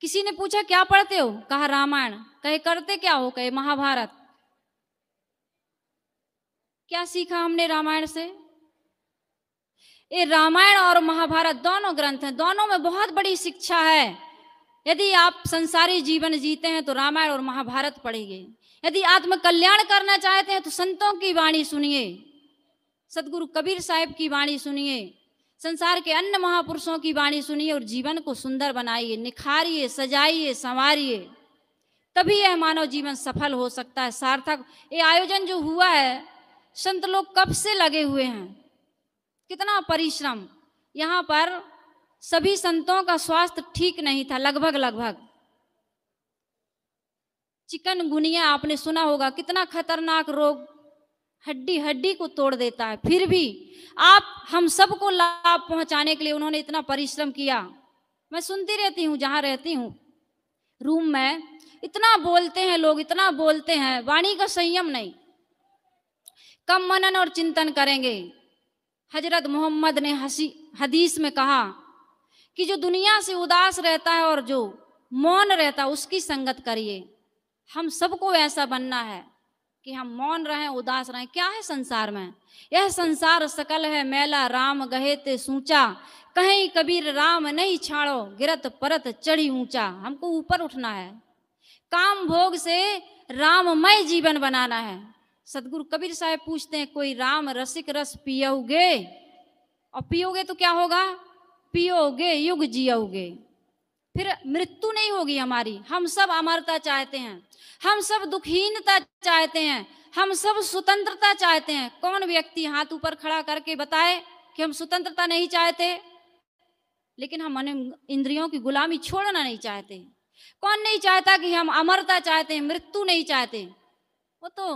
किसी ने पूछा क्या पढ़ते हो कहा रामायण कहे करते क्या हो कहे महाभारत क्या सीखा हमने रामायण से ये रामायण और महाभारत दोनों ग्रंथ हैं दोनों में बहुत बड़ी शिक्षा है यदि आप संसारी जीवन जीते हैं तो रामायण और महाभारत पढ़ेंगे यदि आत्म कल्याण करना चाहते हैं तो संतों की वाणी सुनिए सदगुरु कबीर साहब की वाणी सुनिए संसार के अन्य महापुरुषों की वाणी सुनिए और जीवन को सुंदर बनाइए निखारिए सजाइए संवारिए तभी यह मानव जीवन सफल हो सकता है सार्थक ये आयोजन जो हुआ है संत लोग कब से लगे हुए हैं कितना परिश्रम यहाँ पर सभी संतों का स्वास्थ्य ठीक नहीं था लगभग लगभग चिकन गुनिया आपने सुना होगा कितना खतरनाक रोग हड्डी हड्डी को तोड़ देता है फिर भी आप हम सबको लाभ पहुंचाने के लिए उन्होंने इतना परिश्रम किया मैं सुनती रहती हूँ जहाँ रहती हूँ रूम में इतना बोलते हैं लोग इतना बोलते हैं वाणी का संयम नहीं कम मनन और चिंतन करेंगे हजरत मोहम्मद ने हसी हदीस में कहा कि जो दुनिया से उदास रहता है और जो मौन रहता है उसकी संगत करिए हम सबको ऐसा बनना है कि हम मौन रहें उदास रहें क्या है संसार में यह संसार सकल है मेला राम गहे ते सूचा कहीं कबीर राम नहीं छाड़ो गिरत परत चढ़ी ऊंचा हमको ऊपर उठना है काम भोग से राममय जीवन बनाना है सदगुरु कबीर साहब पूछते हैं कोई राम रसिक रस पियोगे और पियोगे तो क्या होगा पियोगे युग जियोगे फिर मृत्यु नहीं होगी हमारी हम सब अमरता चाहते हैं हम सब दुखहीनता चाहते हैं हम सब स्वतंत्रता चाहते हैं कौन व्यक्ति हाथ ऊपर खड़ा करके बताए कि हम स्वतंत्रता नहीं चाहते लेकिन हम मन इंद्रियों की गुलामी छोड़ना नहीं चाहते कौन नहीं चाहता कि हम अमरता चाहते हैं मृत्यु नहीं चाहते वो तो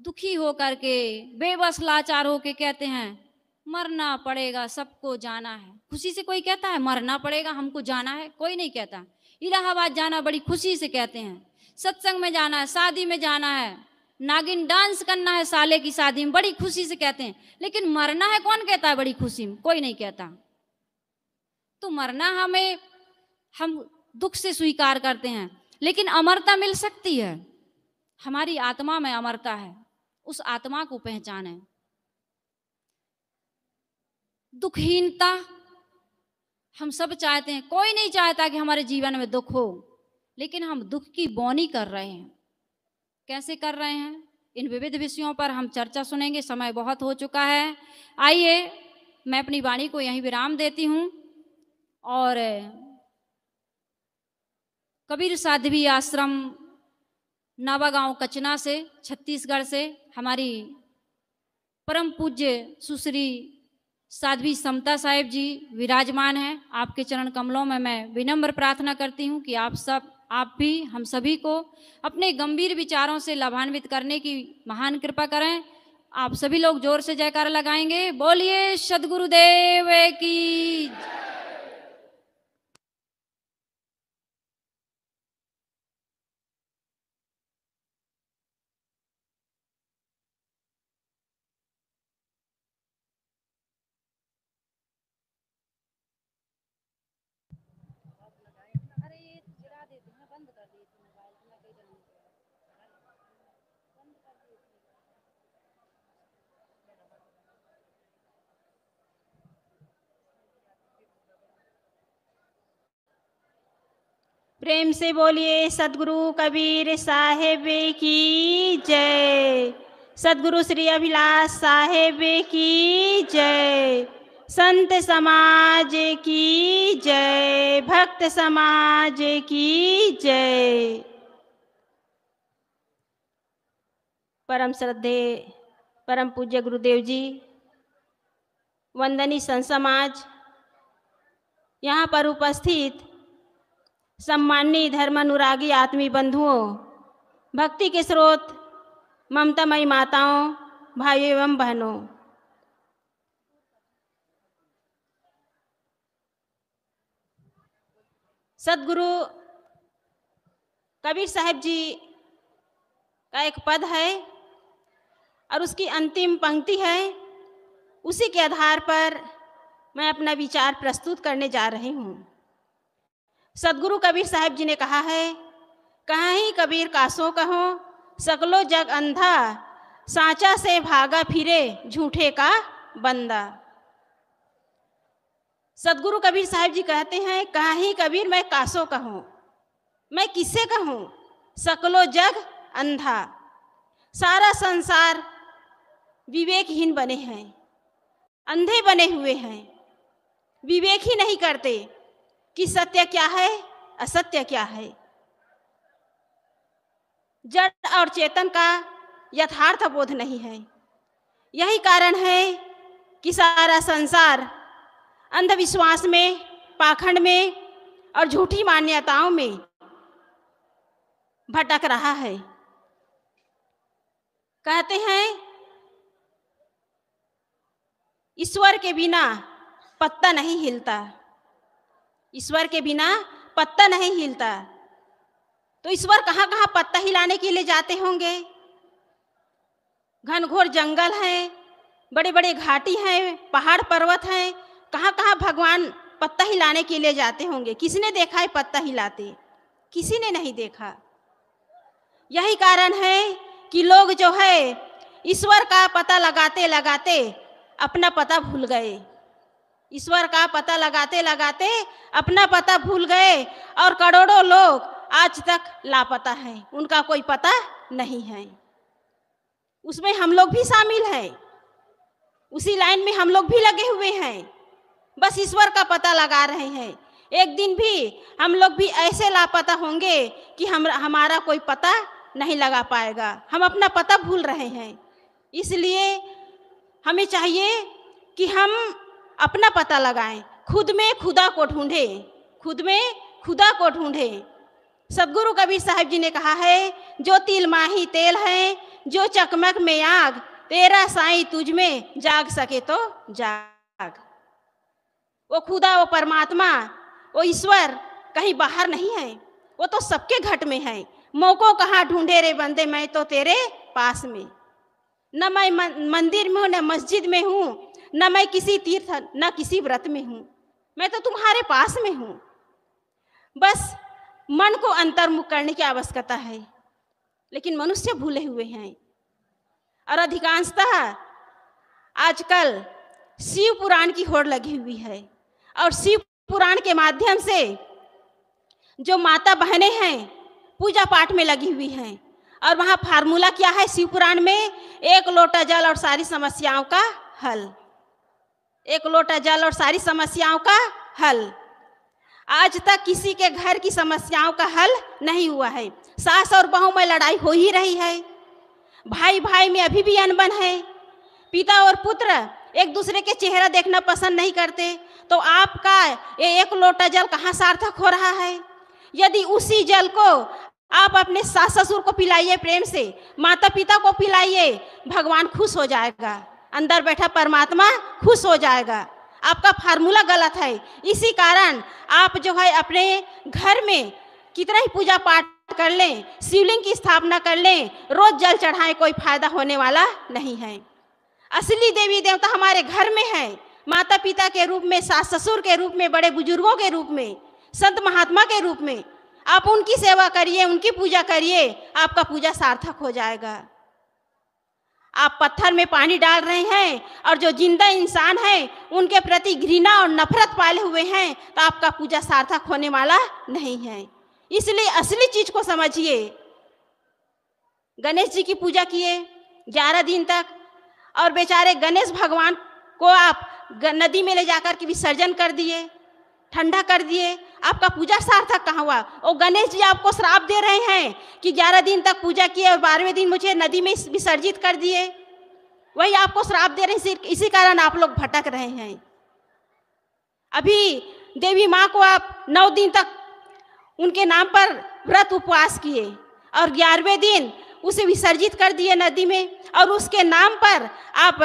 दुखी होकर के बेबस लाचार होके कहते हैं मरना पड़ेगा सबको जाना है खुशी से कोई कहता है मरना पड़ेगा हमको जाना है कोई नहीं कहता इलाहाबाद जाना बड़ी खुशी से कहते हैं सत्संग में जाना है शादी में जाना है नागिन डांस करना है साले की शादी में बड़ी खुशी से कहते हैं लेकिन मरना है कौन कहता है बड़ी खुशी में कोई नहीं कहता तो मरना हमें हम दुख से स्वीकार करते हैं लेकिन अमरता मिल सकती है हमारी आत्मा में अमरता है उस आत्मा को पहचाने दुखहीनता हम सब चाहते हैं कोई नहीं चाहता कि हमारे जीवन में दुख हो लेकिन हम दुख की बोनी कर रहे हैं कैसे कर रहे हैं इन विविध विषयों पर हम चर्चा सुनेंगे समय बहुत हो चुका है आइए मैं अपनी वाणी को यहीं विराम देती हूं और कबीर साध्वी आश्रम नावागांव कचना से छत्तीसगढ़ से हमारी परम पूज्य सुश्री साध्वी समता साहेब जी विराजमान हैं आपके चरण कमलों में मैं विनम्र प्रार्थना करती हूँ कि आप सब आप भी हम सभी को अपने गंभीर विचारों से लाभान्वित करने की महान कृपा करें आप सभी लोग जोर से जयकार लगाएंगे बोलिए सदगुरुदेव की प्रेम से बोलिए सदगुरु कबीर साहेब की जय सदगुरु श्री अभिलाष साहेब की जय संत समाज की जय भक्त समाज की जय परम श्रद्धे परम पूज्य गुरुदेव जी वंदनी संत समाज यहाँ पर उपस्थित सम्माननीय अनुरागी आत्मी बंधुओं भक्ति के स्रोत ममतामयी माताओं भाइयों एवं बहनों सदगुरु कबीर साहब जी का एक पद है और उसकी अंतिम पंक्ति है उसी के आधार पर मैं अपना विचार प्रस्तुत करने जा रही हूँ सदगुरु कबीर साहब जी ने कहा है कहा ही कबीर कासों कहो सकलो जग अंधा साचा से भागा फिरे झूठे का बंदा सदगुरु कबीर साहब जी कहते हैं कहा ही कबीर मैं कासो कहूँ मैं किसे कहूँ सकलो जग अंधा सारा संसार विवेकहीन बने हैं अंधे बने हुए हैं विवेक ही नहीं करते कि सत्य क्या है असत्य क्या है जड़ और चेतन का यथार्थ बोध नहीं है यही कारण है कि सारा संसार अंधविश्वास में पाखंड में और झूठी मान्यताओं में भटक रहा है कहते हैं ईश्वर के बिना पत्ता नहीं हिलता ईश्वर के बिना पत्ता नहीं हिलता तो ईश्वर कहाँ कहाँ पत्ता हिलाने के लिए जाते होंगे घनघोर जंगल हैं बड़े बड़े घाटी हैं पहाड़ पर्वत हैं कहाँ कहाँ भगवान पत्ता हिलाने के लिए जाते होंगे किसने देखा है पत्ता हिलाते किसी ने नहीं देखा यही कारण है कि लोग जो है ईश्वर का पता लगाते लगाते अपना पता भूल गए ईश्वर का पता लगाते लगाते अपना पता भूल गए और करोड़ों लोग आज तक लापता हैं उनका कोई पता नहीं है उसमें हम लोग भी शामिल हैं उसी लाइन में हम लोग भी लगे हुए हैं बस ईश्वर का पता लगा रहे हैं एक दिन भी हम लोग भी ऐसे लापता होंगे कि हम हमारा कोई पता नहीं लगा पाएगा हम अपना पता भूल रहे हैं इसलिए हमें चाहिए कि हम अपना पता लगाएं खुद में खुदा को ढूंढें खुद में खुदा को ढूंढें सदगुरु कबीर साहब जी ने कहा है जो तिल माही तेल है जो चकमक में आग तेरा साई तुझ में जाग सके तो जाग वो खुदा वो परमात्मा वो ईश्वर कहीं बाहर नहीं है वो तो सबके घट में है मौको कहाँ ढूंढे रे बंदे मैं तो तेरे पास में न मैं मंदिर में हूँ न मस्जिद में हूँ न मैं किसी तीर्थ न किसी व्रत में हूँ मैं तो तुम्हारे पास में हूँ बस मन को अंतर्मुख करने की आवश्यकता है लेकिन मनुष्य भूले हुए हैं और अधिकांशतः आजकल शिव पुराण की होड़ लगी हुई है और शिव पुराण के माध्यम से जो माता बहनें हैं पूजा पाठ में लगी हुई हैं और वहाँ फार्मूला क्या है शिव पुराण में एक लोटा जल और सारी समस्याओं का हल एक लोटा जल और सारी समस्याओं का हल आज तक किसी के घर की समस्याओं का हल नहीं हुआ है सास और बहू में लड़ाई हो ही रही है भाई भाई में अभी भी अनबन है पिता और पुत्र एक दूसरे के चेहरा देखना पसंद नहीं करते तो आपका ये एक लोटा जल कहाँ सार्थक हो रहा है यदि उसी जल को आप अपने सास ससुर को पिलाइए प्रेम से माता पिता को पिलाइए भगवान खुश हो जाएगा अंदर बैठा परमात्मा खुश हो जाएगा आपका फार्मूला गलत है इसी कारण आप जो है अपने घर में कितना ही पूजा पाठ कर लें शिवलिंग की स्थापना कर लें रोज जल चढ़ाएं कोई फायदा होने वाला नहीं है असली देवी देवता हमारे घर में है माता पिता के रूप में सास ससुर के रूप में बड़े बुजुर्गों के रूप में संत महात्मा के रूप में आप उनकी सेवा करिए उनकी पूजा करिए आपका पूजा सार्थक हो जाएगा आप पत्थर में पानी डाल रहे हैं और जो जिंदा इंसान है उनके प्रति घृणा और नफरत पाले हुए हैं तो आपका पूजा सार्थक होने वाला नहीं है इसलिए असली चीज को समझिए गणेश जी की पूजा किए ग्यारह दिन तक और बेचारे गणेश भगवान को आप नदी में ले जाकर के विसर्जन कर दिए ठंडा कर दिए आपका पूजा सार्थक कहाँ हुआ और गणेश जी आपको श्राप दे रहे हैं कि ग्यारह दिन तक पूजा किए और बारहवें दिन मुझे नदी में विसर्जित कर दिए वही आपको श्राप दे रहे हैं इसी कारण आप लोग भटक रहे हैं अभी देवी माँ को आप नौ दिन तक उनके नाम पर व्रत उपवास किए और ग्यारहवें दिन उसे विसर्जित कर दिए नदी में और उसके नाम पर आप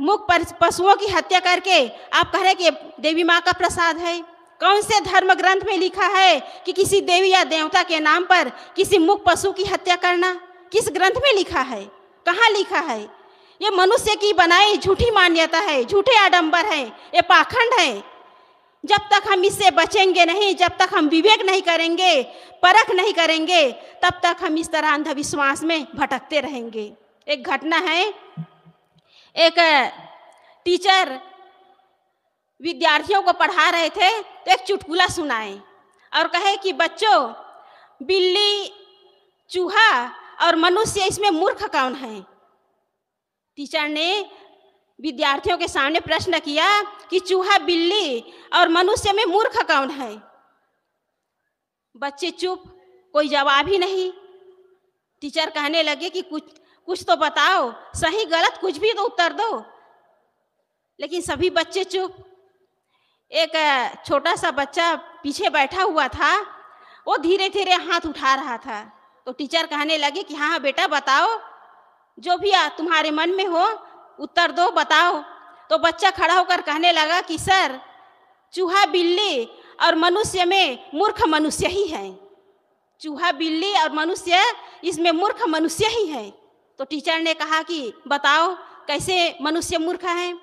मुख पशुओं की हत्या करके आप कह रहे कि देवी माँ का प्रसाद है कौन से धर्म ग्रंथ में लिखा है कि किसी देवी या देवता के नाम पर किसी मुख पशु की हत्या करना किस ग्रंथ में लिखा है कहाँ लिखा है ये मनुष्य की बनाई झूठी मान्यता है झूठे आडंबर है ये पाखंड है जब तक हम इससे बचेंगे नहीं जब तक हम विवेक नहीं करेंगे परख नहीं करेंगे तब तक हम इस तरह अंधविश्वास में भटकते रहेंगे एक घटना है एक टीचर विद्यार्थियों को पढ़ा रहे थे तो एक चुटकुला सुनाए और कहे कि बच्चों बिल्ली चूहा और मनुष्य इसमें मूर्ख कौन है टीचर ने विद्यार्थियों के सामने प्रश्न किया कि चूहा बिल्ली और मनुष्य में मूर्ख कौन है बच्चे चुप कोई जवाब ही नहीं टीचर कहने लगे कि कुछ कुछ तो बताओ सही गलत कुछ भी तो उत्तर दो लेकिन सभी बच्चे चुप एक छोटा सा बच्चा पीछे बैठा हुआ था वो धीरे धीरे हाथ उठा रहा था तो टीचर कहने लगे कि हाँ बेटा बताओ जो भी आ, तुम्हारे मन में हो उत्तर दो बताओ तो बच्चा खड़ा होकर कहने लगा कि सर चूहा बिल्ली और मनुष्य में मूर्ख मनुष्य ही है चूहा बिल्ली और मनुष्य इसमें मूर्ख मनुष्य ही है तो टीचर ने कहा कि बताओ कैसे मनुष्य मूर्ख हैं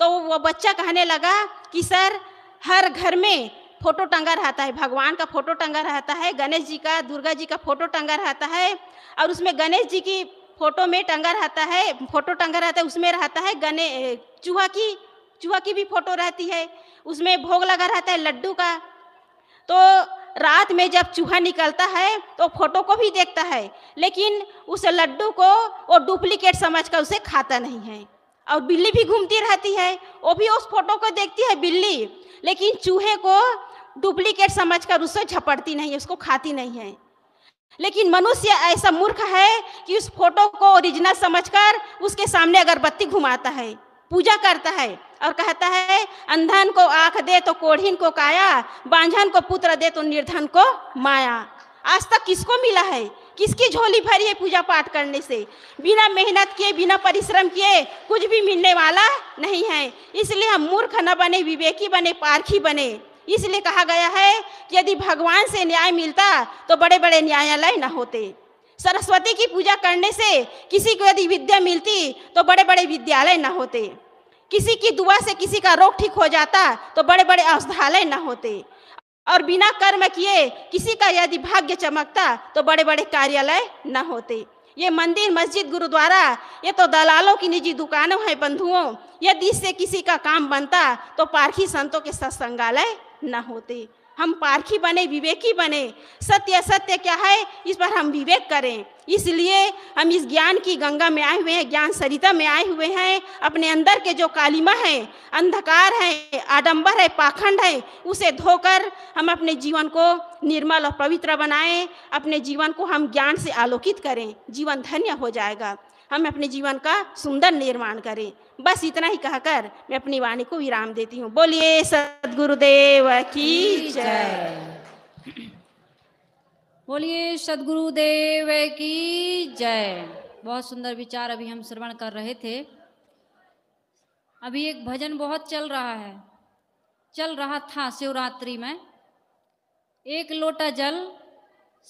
तो वो बच्चा कहने लगा कि सर हर घर में फोटो टंगा रहता है भगवान का फोटो टंगा रहता है गणेश जी का दुर्गा जी का फोटो टंगा रहता है और उसमें गणेश जी की फोटो में टंगा रहता है फोटो टंगा रहता है उसमें रहता है गने चूहा की चूहा की भी फोटो रहती है उसमें भोग लगा रहता है लड्डू का तो रात में जब चूहा निकलता है तो फोटो को भी देखता है लेकिन उस लड्डू को वो डुप्लीकेट समझ कर उसे खाता नहीं है और बिल्ली भी घूमती रहती है वो भी उस फोटो को देखती है बिल्ली लेकिन चूहे को डुप्लीकेट समझ कर उससे झपटती नहीं है उसको खाती नहीं है लेकिन मनुष्य ऐसा मूर्ख है कि उस फोटो को ओरिजिनल समझकर उसके सामने अगरबत्ती घुमाता है पूजा करता है और कहता है अंधन को आंख दे तो कोढ़िन को काया बांझन को पुत्र दे तो निर्धन को माया आज तक किसको मिला है किसकी झोली भरी है पूजा पाठ करने से बिना मेहनत किए बिना परिश्रम किए कुछ भी मिलने वाला नहीं है इसलिए हम मूर्ख न बने विवेकी बने पारखी बने इसलिए कहा गया है कि यदि भगवान से न्याय मिलता तो बड़े बड़े न्यायालय न होते सरस्वती की पूजा करने से किसी को यदि विद्या मिलती तो बड़े बड़े विद्यालय न होते किसी की दुआ से किसी का रोग ठीक हो जाता तो बड़े बड़े औषधालय न होते और बिना कर्म किए किसी का यदि भाग्य चमकता तो बड़े बड़े कार्यालय न होते ये मंदिर मस्जिद गुरुद्वारा ये तो दलालों की निजी दुकानों हैं बंधुओं यदि इससे किसी का काम बनता तो पारखी संतों के सत्संगालय न होते हम पारखी बने विवेकी बने सत्य सत्य क्या है इस पर हम विवेक करें इसलिए हम इस ज्ञान की गंगा में आए हुए हैं ज्ञान सरिता में आए हुए हैं अपने अंदर के जो कालिमा है अंधकार है आडंबर है पाखंड है उसे धोकर हम अपने जीवन को निर्मल और पवित्र बनाएं अपने जीवन को हम ज्ञान से आलोकित करें जीवन धन्य हो जाएगा हम अपने जीवन का सुंदर निर्माण करें बस इतना ही कहकर मैं अपनी वाणी को विराम देती हूँ बोलिए सदगुरुदेव की जय बोलिए सदगुरुदेव की जय बहुत सुंदर विचार अभी हम श्रवण कर रहे थे अभी एक भजन बहुत चल रहा है चल रहा था शिवरात्रि में एक लोटा जल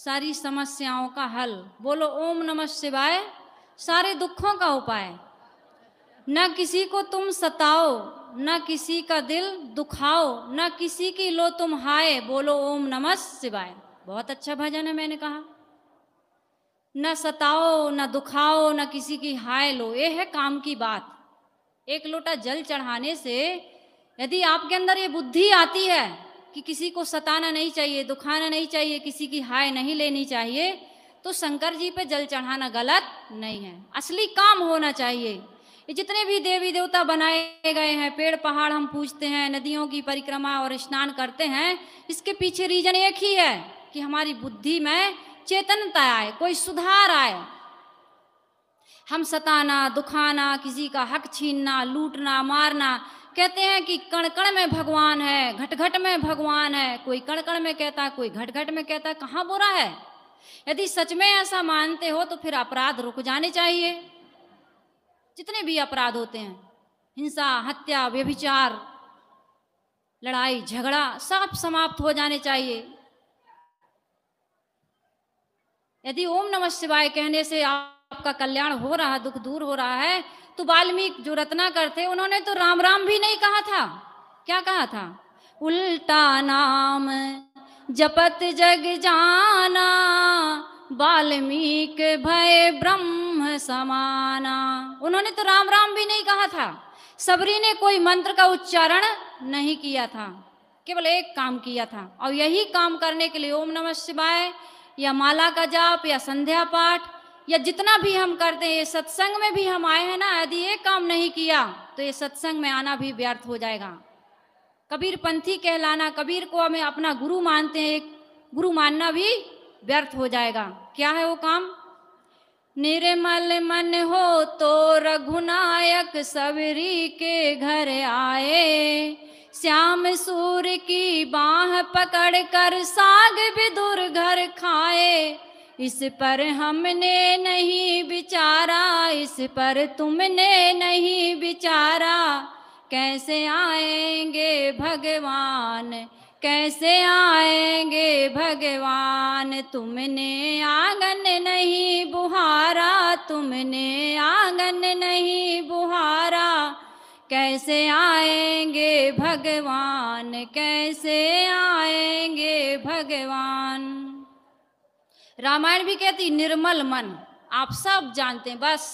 सारी समस्याओं का हल बोलो ओम नमः शिवाय सारे दुखों का उपाय न किसी को तुम सताओ न किसी का दिल दुखाओ न किसी की लो तुम हाय बोलो ओम नमः शिवाय बहुत अच्छा भजन है मैंने कहा न सताओ न दुखाओ न किसी की हाय लो ये है काम की बात एक लोटा जल चढ़ाने से यदि आपके अंदर ये बुद्धि आती है कि किसी को सताना नहीं चाहिए दुखाना नहीं चाहिए किसी की हाय नहीं लेनी चाहिए तो शंकर जी पे जल चढ़ाना गलत नहीं है असली काम होना चाहिए ये जितने भी देवी देवता बनाए गए हैं पेड़ पहाड़ हम पूजते हैं नदियों की परिक्रमा और स्नान करते हैं इसके पीछे रीजन एक ही है कि हमारी बुद्धि में चेतनता आए कोई सुधार आए हम सताना दुखाना किसी का हक छीनना लूटना मारना कहते हैं कि कण कण में भगवान है घट घट में भगवान है कोई कण कण में कहता कोई घट घट में कहता कहाँ बुरा है यदि सच में ऐसा मानते हो तो फिर अपराध रुक जाने चाहिए जितने भी अपराध होते हैं हिंसा हत्या व्यभिचार लड़ाई झगड़ा सब समाप्त हो जाने चाहिए यदि ओम नमः शिवाय कहने से आपका कल्याण हो रहा दुख दूर हो रहा है तो वाल्मीकि जो रत्ना करते उन्होंने तो राम राम भी नहीं कहा था क्या कहा था उल्टा नाम जपत जग जाना वाल्मीक भय ब्रह्म समाना उन्होंने तो राम राम भी नहीं कहा था सबरी ने कोई मंत्र का उच्चारण नहीं किया था केवल एक काम किया था और यही काम करने के लिए ओम नमः शिवाय या माला का जाप या संध्या पाठ या जितना भी हम करते हैं ये सत्संग में भी हम आए हैं ना यदि एक काम नहीं किया तो ये सत्संग में आना भी व्यर्थ हो जाएगा कबीर पंथी कहलाना कबीर को हमें अपना गुरु मानते हैं गुरु मानना भी व्यर्थ हो जाएगा क्या है वो काम निर्मल मन हो तो रघुनायक सबरी के घर आए श्याम सूर की बाह पकड़ कर साग विदुर घर खाए इस पर हमने नहीं बिचारा इस पर तुमने नहीं बिचारा कैसे आएंगे भगवान कैसे आएंगे भगवान तुमने आंगन नहीं बुहारा तुमने आंगन नहीं बुहारा कैसे आएंगे भगवान कैसे आएंगे भगवान रामायण भी कहती निर्मल मन आप सब जानते हैं बस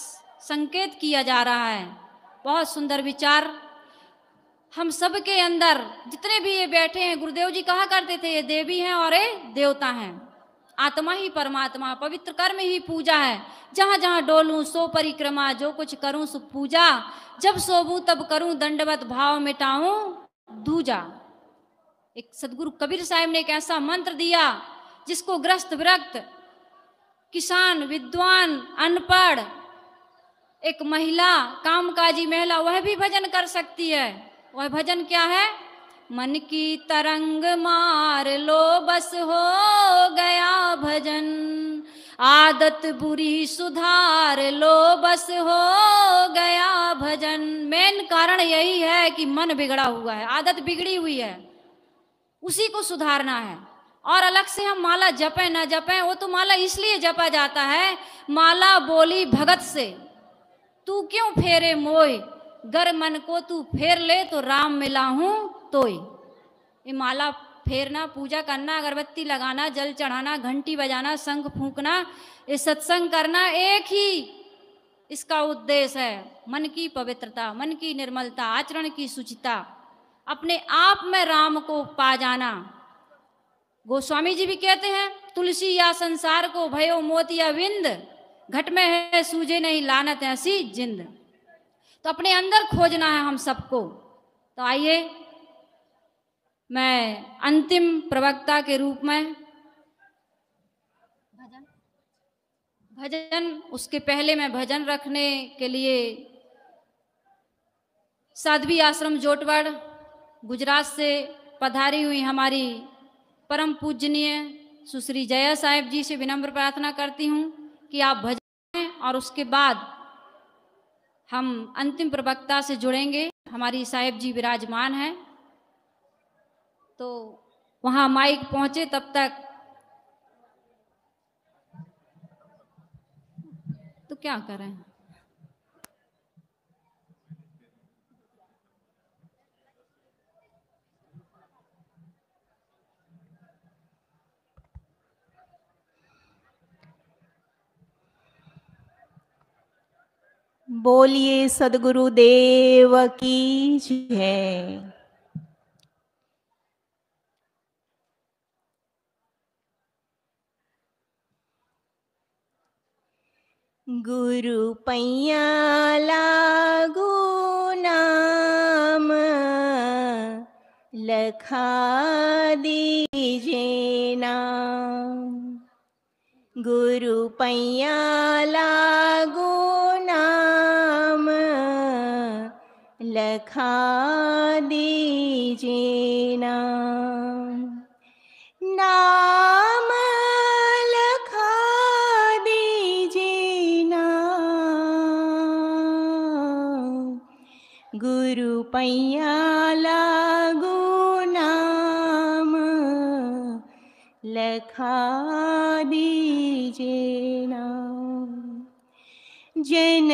संकेत किया जा रहा है बहुत सुंदर विचार हम सब के अंदर जितने भी ये बैठे हैं गुरुदेव जी कहा करते थे ये देवी हैं और ये देवता हैं आत्मा ही परमात्मा पवित्र कर्म ही पूजा है जहाँ जहाँ डोलू सो परिक्रमा जो कुछ करूं सो पूजा जब सोबू तब करूं दंडवत भाव मिटाऊं दूजा एक सदगुरु कबीर साहब ने एक ऐसा मंत्र दिया जिसको ग्रस्त विरक्त किसान विद्वान अनपढ़ एक महिला कामकाजी महिला वह भी भजन कर सकती है वह भजन क्या है मन की तरंग मार लो बस हो गया भजन आदत बुरी सुधार लो बस हो गया भजन मेन कारण यही है कि मन बिगड़ा हुआ है आदत बिगड़ी हुई है उसी को सुधारना है और अलग से हम माला जपें ना जपें वो तो माला इसलिए जपा जाता है माला बोली भगत से तू क्यों फेरे मोय गर मन को तू फेर ले तो राम मिला हूँ तो ये माला फेरना पूजा करना अगरबत्ती लगाना जल चढ़ाना घंटी बजाना संख फूकना ये सत्संग करना एक ही इसका उद्देश्य है मन की पवित्रता मन की निर्मलता आचरण की सुचिता अपने आप में राम को पा जाना गोस्वामी जी भी कहते हैं तुलसी या संसार को भयो मोत या विंद घट में है सूझे नहीं लानत ऐसी जिंद तो अपने अंदर खोजना है हम सबको तो आइए मैं अंतिम प्रवक्ता के रूप में भजन भजन उसके पहले मैं भजन रखने के लिए साध्वी आश्रम जोटवड़ गुजरात से पधारी हुई हमारी परम पूजनीय सुश्री जया साहेब जी से विनम्र प्रार्थना करती हूँ कि आप भजन और उसके बाद हम अंतिम प्रवक्ता से जुड़ेंगे हमारी साहेब जी विराजमान हैं तो वहाँ माइक पहुँचे तब तक तो क्या करें बोलिए सदगुरु देव की जय गुरु पैया लागू नाम लखा दीजे नाम गुरु पैया लागो नाम लखा देजे नाम नाम लखा देजे नाम गुरु पैया जन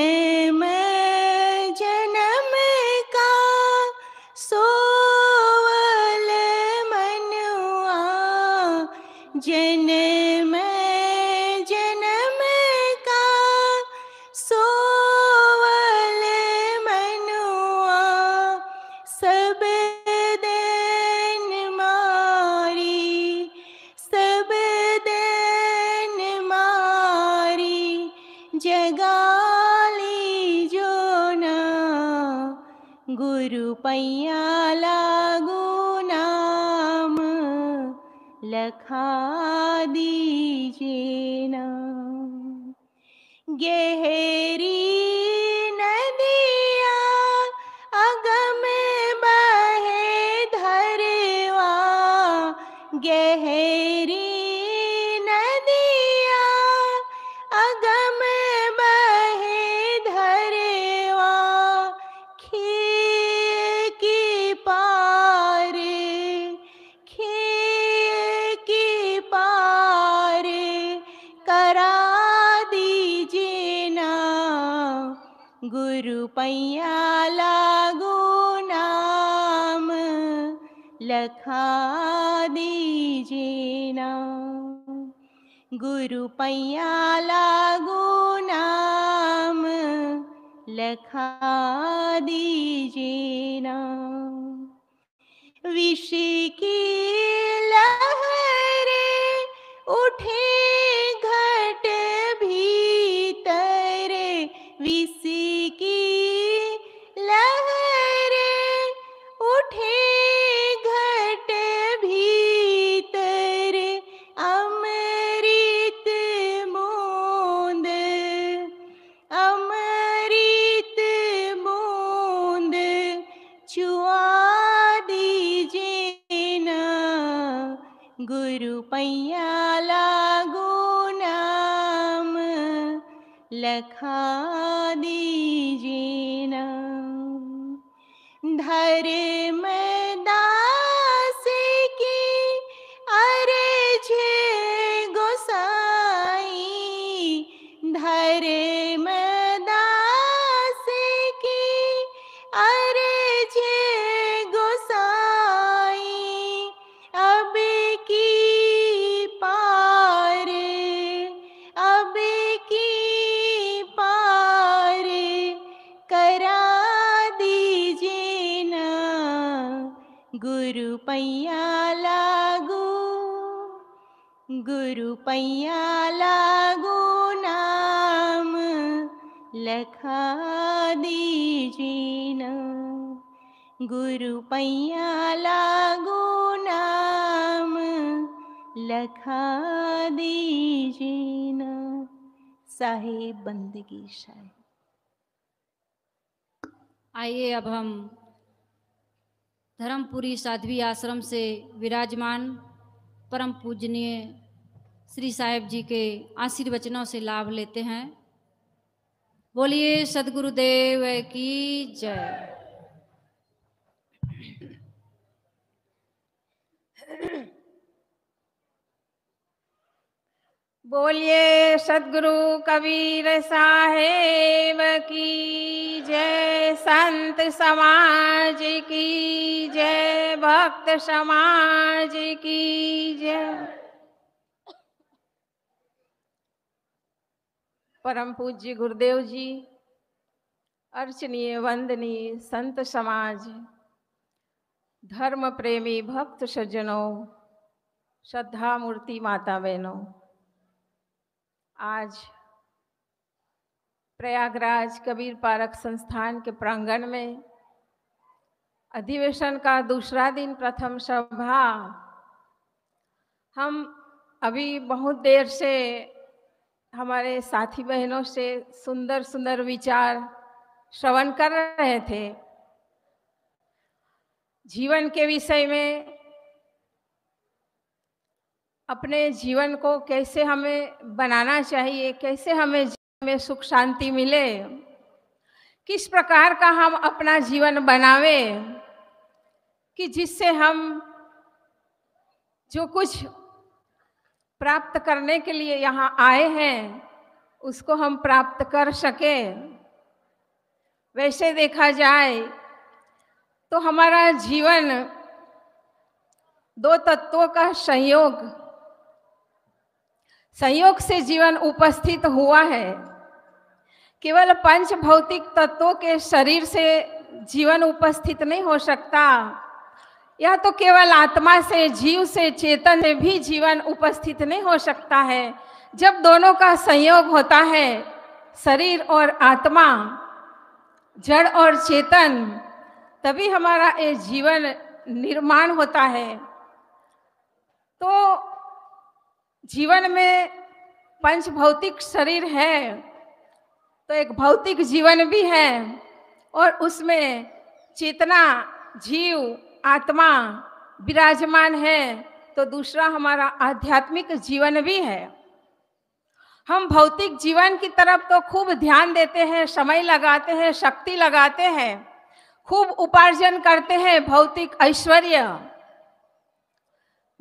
पैया लागू नाम लखा दीजिए ना गहरी रुपया लागो नाम लखा दीजिए ना विशेष शिवपुरी साध्वी आश्रम से विराजमान परम पूजनीय श्री साहेब जी के आशीर्वचनों से लाभ लेते हैं बोलिए सदगुरुदेव की जय बोलिए सदगुरु कबीर साहेब की जय संत समाज की जय भक्त समाज की जय परम पूज्य गुरुदेव जी अर्चनीय वंदनीय संत समाज धर्म प्रेमी भक्त सज्जनों श्रद्धा मूर्ति माता बहनों आज प्रयागराज कबीर पारक संस्थान के प्रांगण में अधिवेशन का दूसरा दिन प्रथम सभा हम अभी बहुत देर से हमारे साथी बहनों से सुंदर सुंदर विचार श्रवण कर रहे थे जीवन के विषय में अपने जीवन को कैसे हमें बनाना चाहिए कैसे हमें जीवन में सुख शांति मिले किस प्रकार का हम अपना जीवन बनावे कि जिससे हम जो कुछ प्राप्त करने के लिए यहाँ आए हैं उसको हम प्राप्त कर सकें वैसे देखा जाए तो हमारा जीवन दो तत्वों का संयोग संयोग से जीवन उपस्थित हुआ है केवल पंच भौतिक तत्वों के शरीर से जीवन उपस्थित नहीं हो सकता यह तो केवल आत्मा से जीव से चेतन से भी जीवन उपस्थित नहीं हो सकता है जब दोनों का संयोग होता है शरीर और आत्मा जड़ और चेतन तभी हमारा ये जीवन निर्माण होता है तो जीवन में पंच भौतिक शरीर है तो एक भौतिक जीवन भी है और उसमें चेतना जीव आत्मा विराजमान है तो दूसरा हमारा आध्यात्मिक जीवन भी है हम भौतिक जीवन की तरफ तो खूब ध्यान देते हैं समय लगाते हैं शक्ति लगाते हैं खूब उपार्जन करते हैं भौतिक ऐश्वर्य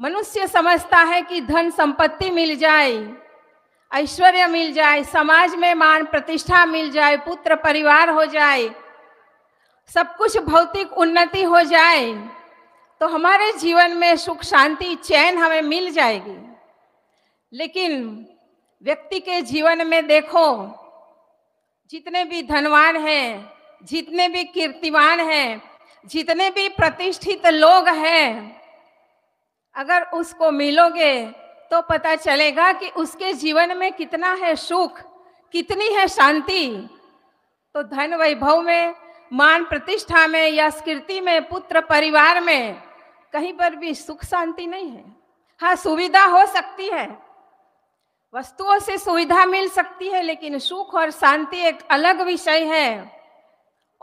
मनुष्य समझता है कि धन संपत्ति मिल जाए ऐश्वर्य मिल जाए समाज में मान प्रतिष्ठा मिल जाए पुत्र परिवार हो जाए सब कुछ भौतिक उन्नति हो जाए तो हमारे जीवन में सुख शांति चैन हमें मिल जाएगी लेकिन व्यक्ति के जीवन में देखो जितने भी धनवान हैं जितने भी कीर्तिवान हैं जितने भी प्रतिष्ठित लोग हैं अगर उसको मिलोगे तो पता चलेगा कि उसके जीवन में कितना है सुख कितनी है शांति तो धन वैभव में मान प्रतिष्ठा में या स्कृति में पुत्र परिवार में कहीं पर भी सुख शांति नहीं है हाँ सुविधा हो सकती है वस्तुओं से सुविधा मिल सकती है लेकिन सुख और शांति एक अलग विषय है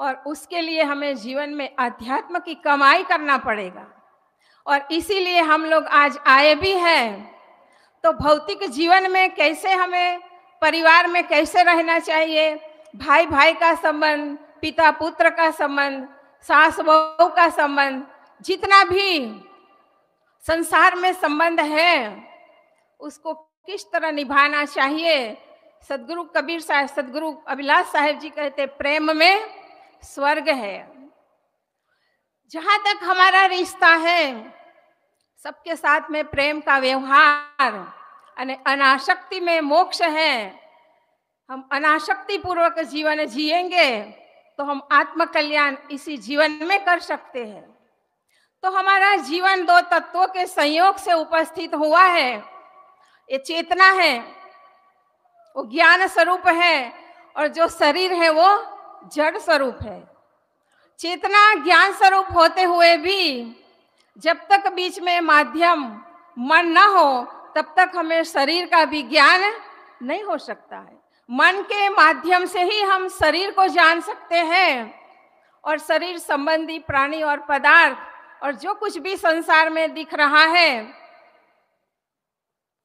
और उसके लिए हमें जीवन में अध्यात्म की कमाई करना पड़ेगा और इसीलिए हम लोग आज आए भी हैं तो भौतिक जीवन में कैसे हमें परिवार में कैसे रहना चाहिए भाई भाई का संबंध पिता पुत्र का संबंध सास बहू का संबंध जितना भी संसार में संबंध है उसको किस तरह निभाना चाहिए सदगुरु कबीर साहब सदगुरु अभिलाष साहेब जी कहते प्रेम में स्वर्ग है जहाँ तक हमारा रिश्ता है सबके साथ में प्रेम का व्यवहार अनाशक्ति में मोक्ष है हम अनाशक्ति पूर्वक जीवन जिएंगे तो हम आत्मकल्याण इसी जीवन में कर सकते हैं तो हमारा जीवन दो तत्वों के संयोग से उपस्थित हुआ है ये चेतना है वो ज्ञान स्वरूप है और जो शरीर है वो जड़ स्वरूप है चेतना ज्ञान स्वरूप होते हुए भी जब तक बीच में माध्यम मन न हो तब तक हमें शरीर का भी ज्ञान नहीं हो सकता है मन के माध्यम से ही हम शरीर को जान सकते हैं और शरीर संबंधी प्राणी और पदार्थ और जो कुछ भी संसार में दिख रहा है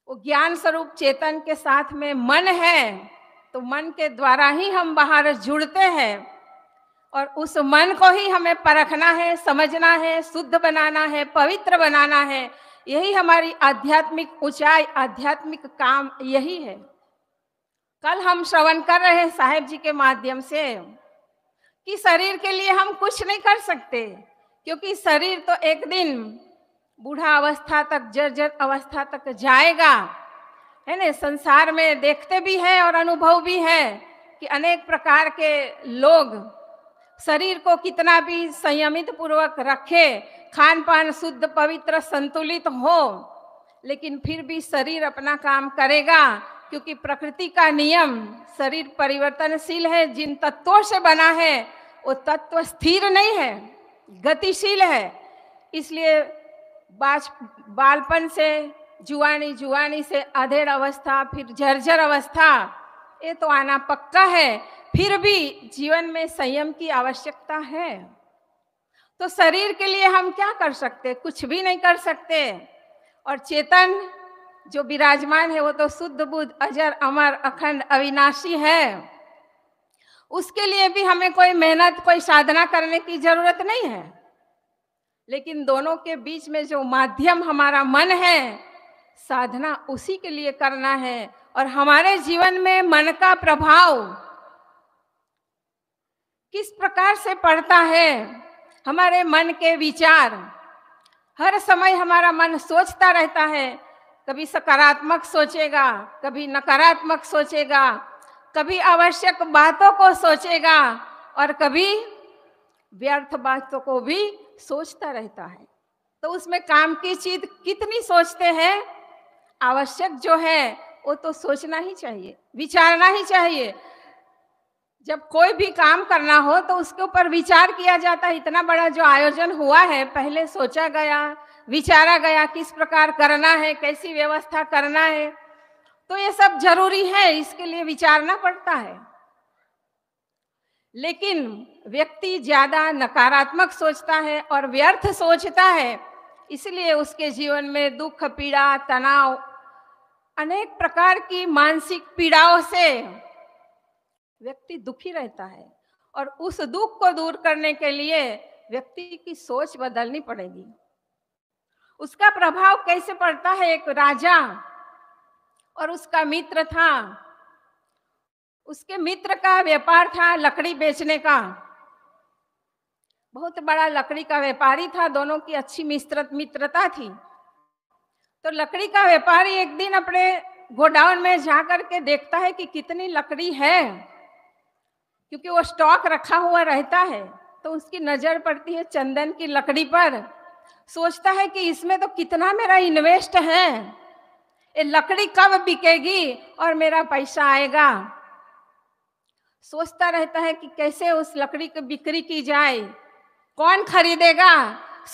वो ज्ञान स्वरूप चेतन के साथ में मन है तो मन के द्वारा ही हम बाहर जुड़ते हैं और उस मन को ही हमें परखना है समझना है शुद्ध बनाना है पवित्र बनाना है यही हमारी आध्यात्मिक ऊंचाई आध्यात्मिक काम यही है कल हम श्रवण कर रहे हैं साहेब जी के माध्यम से कि शरीर के लिए हम कुछ नहीं कर सकते क्योंकि शरीर तो एक दिन बूढ़ा अवस्था तक जर्जर अवस्था तक जाएगा है ना संसार में देखते भी हैं और अनुभव भी है कि अनेक प्रकार के लोग शरीर को कितना भी संयमित पूर्वक रखे खान पान शुद्ध पवित्र संतुलित हो लेकिन फिर भी शरीर अपना काम करेगा क्योंकि प्रकृति का नियम शरीर परिवर्तनशील है जिन तत्वों से बना है वो तत्व स्थिर नहीं है गतिशील है इसलिए बालपन से जुआनी जुआनी से अधेड़ अवस्था फिर जर्जर अवस्था ये तो आना पक्का है फिर भी जीवन में संयम की आवश्यकता है तो शरीर के लिए हम क्या कर सकते कुछ भी नहीं कर सकते और चेतन जो विराजमान है वो तो शुद्ध बुद्ध अजर अमर अखंड अविनाशी है उसके लिए भी हमें कोई मेहनत कोई साधना करने की जरूरत नहीं है लेकिन दोनों के बीच में जो माध्यम हमारा मन है साधना उसी के लिए करना है और हमारे जीवन में मन का प्रभाव किस प्रकार से पढ़ता है हमारे मन के विचार हर समय हमारा मन सोचता रहता है कभी सकारात्मक सोचेगा कभी नकारात्मक सोचेगा कभी आवश्यक बातों को सोचेगा और कभी व्यर्थ बातों को भी सोचता रहता है तो उसमें काम की चीज कितनी सोचते हैं आवश्यक जो है वो तो सोचना ही चाहिए विचारना ही चाहिए जब कोई भी काम करना हो तो उसके ऊपर विचार किया जाता है इतना बड़ा जो आयोजन हुआ है पहले सोचा गया विचारा गया किस प्रकार करना है कैसी व्यवस्था करना है तो ये सब जरूरी है इसके लिए विचारना पड़ता है लेकिन व्यक्ति ज्यादा नकारात्मक सोचता है और व्यर्थ सोचता है इसलिए उसके जीवन में दुख पीड़ा तनाव अनेक प्रकार की मानसिक पीड़ाओं से व्यक्ति दुखी रहता है और उस दुख को दूर करने के लिए व्यक्ति की सोच बदलनी पड़ेगी उसका प्रभाव कैसे पड़ता है एक राजा और उसका मित्र था उसके मित्र का व्यापार था लकड़ी बेचने का बहुत बड़ा लकड़ी का व्यापारी था दोनों की अच्छी मित्र मित्रता थी तो लकड़ी का व्यापारी एक दिन अपने गोडाउन में जाकर के देखता है कि कितनी लकड़ी है क्योंकि वो स्टॉक रखा हुआ रहता है तो उसकी नजर पड़ती है चंदन की लकड़ी पर सोचता है कि इसमें तो कितना मेरा इन्वेस्ट है ये लकड़ी कब बिकेगी और मेरा पैसा आएगा सोचता रहता है कि कैसे उस लकड़ी की बिक्री की जाए कौन खरीदेगा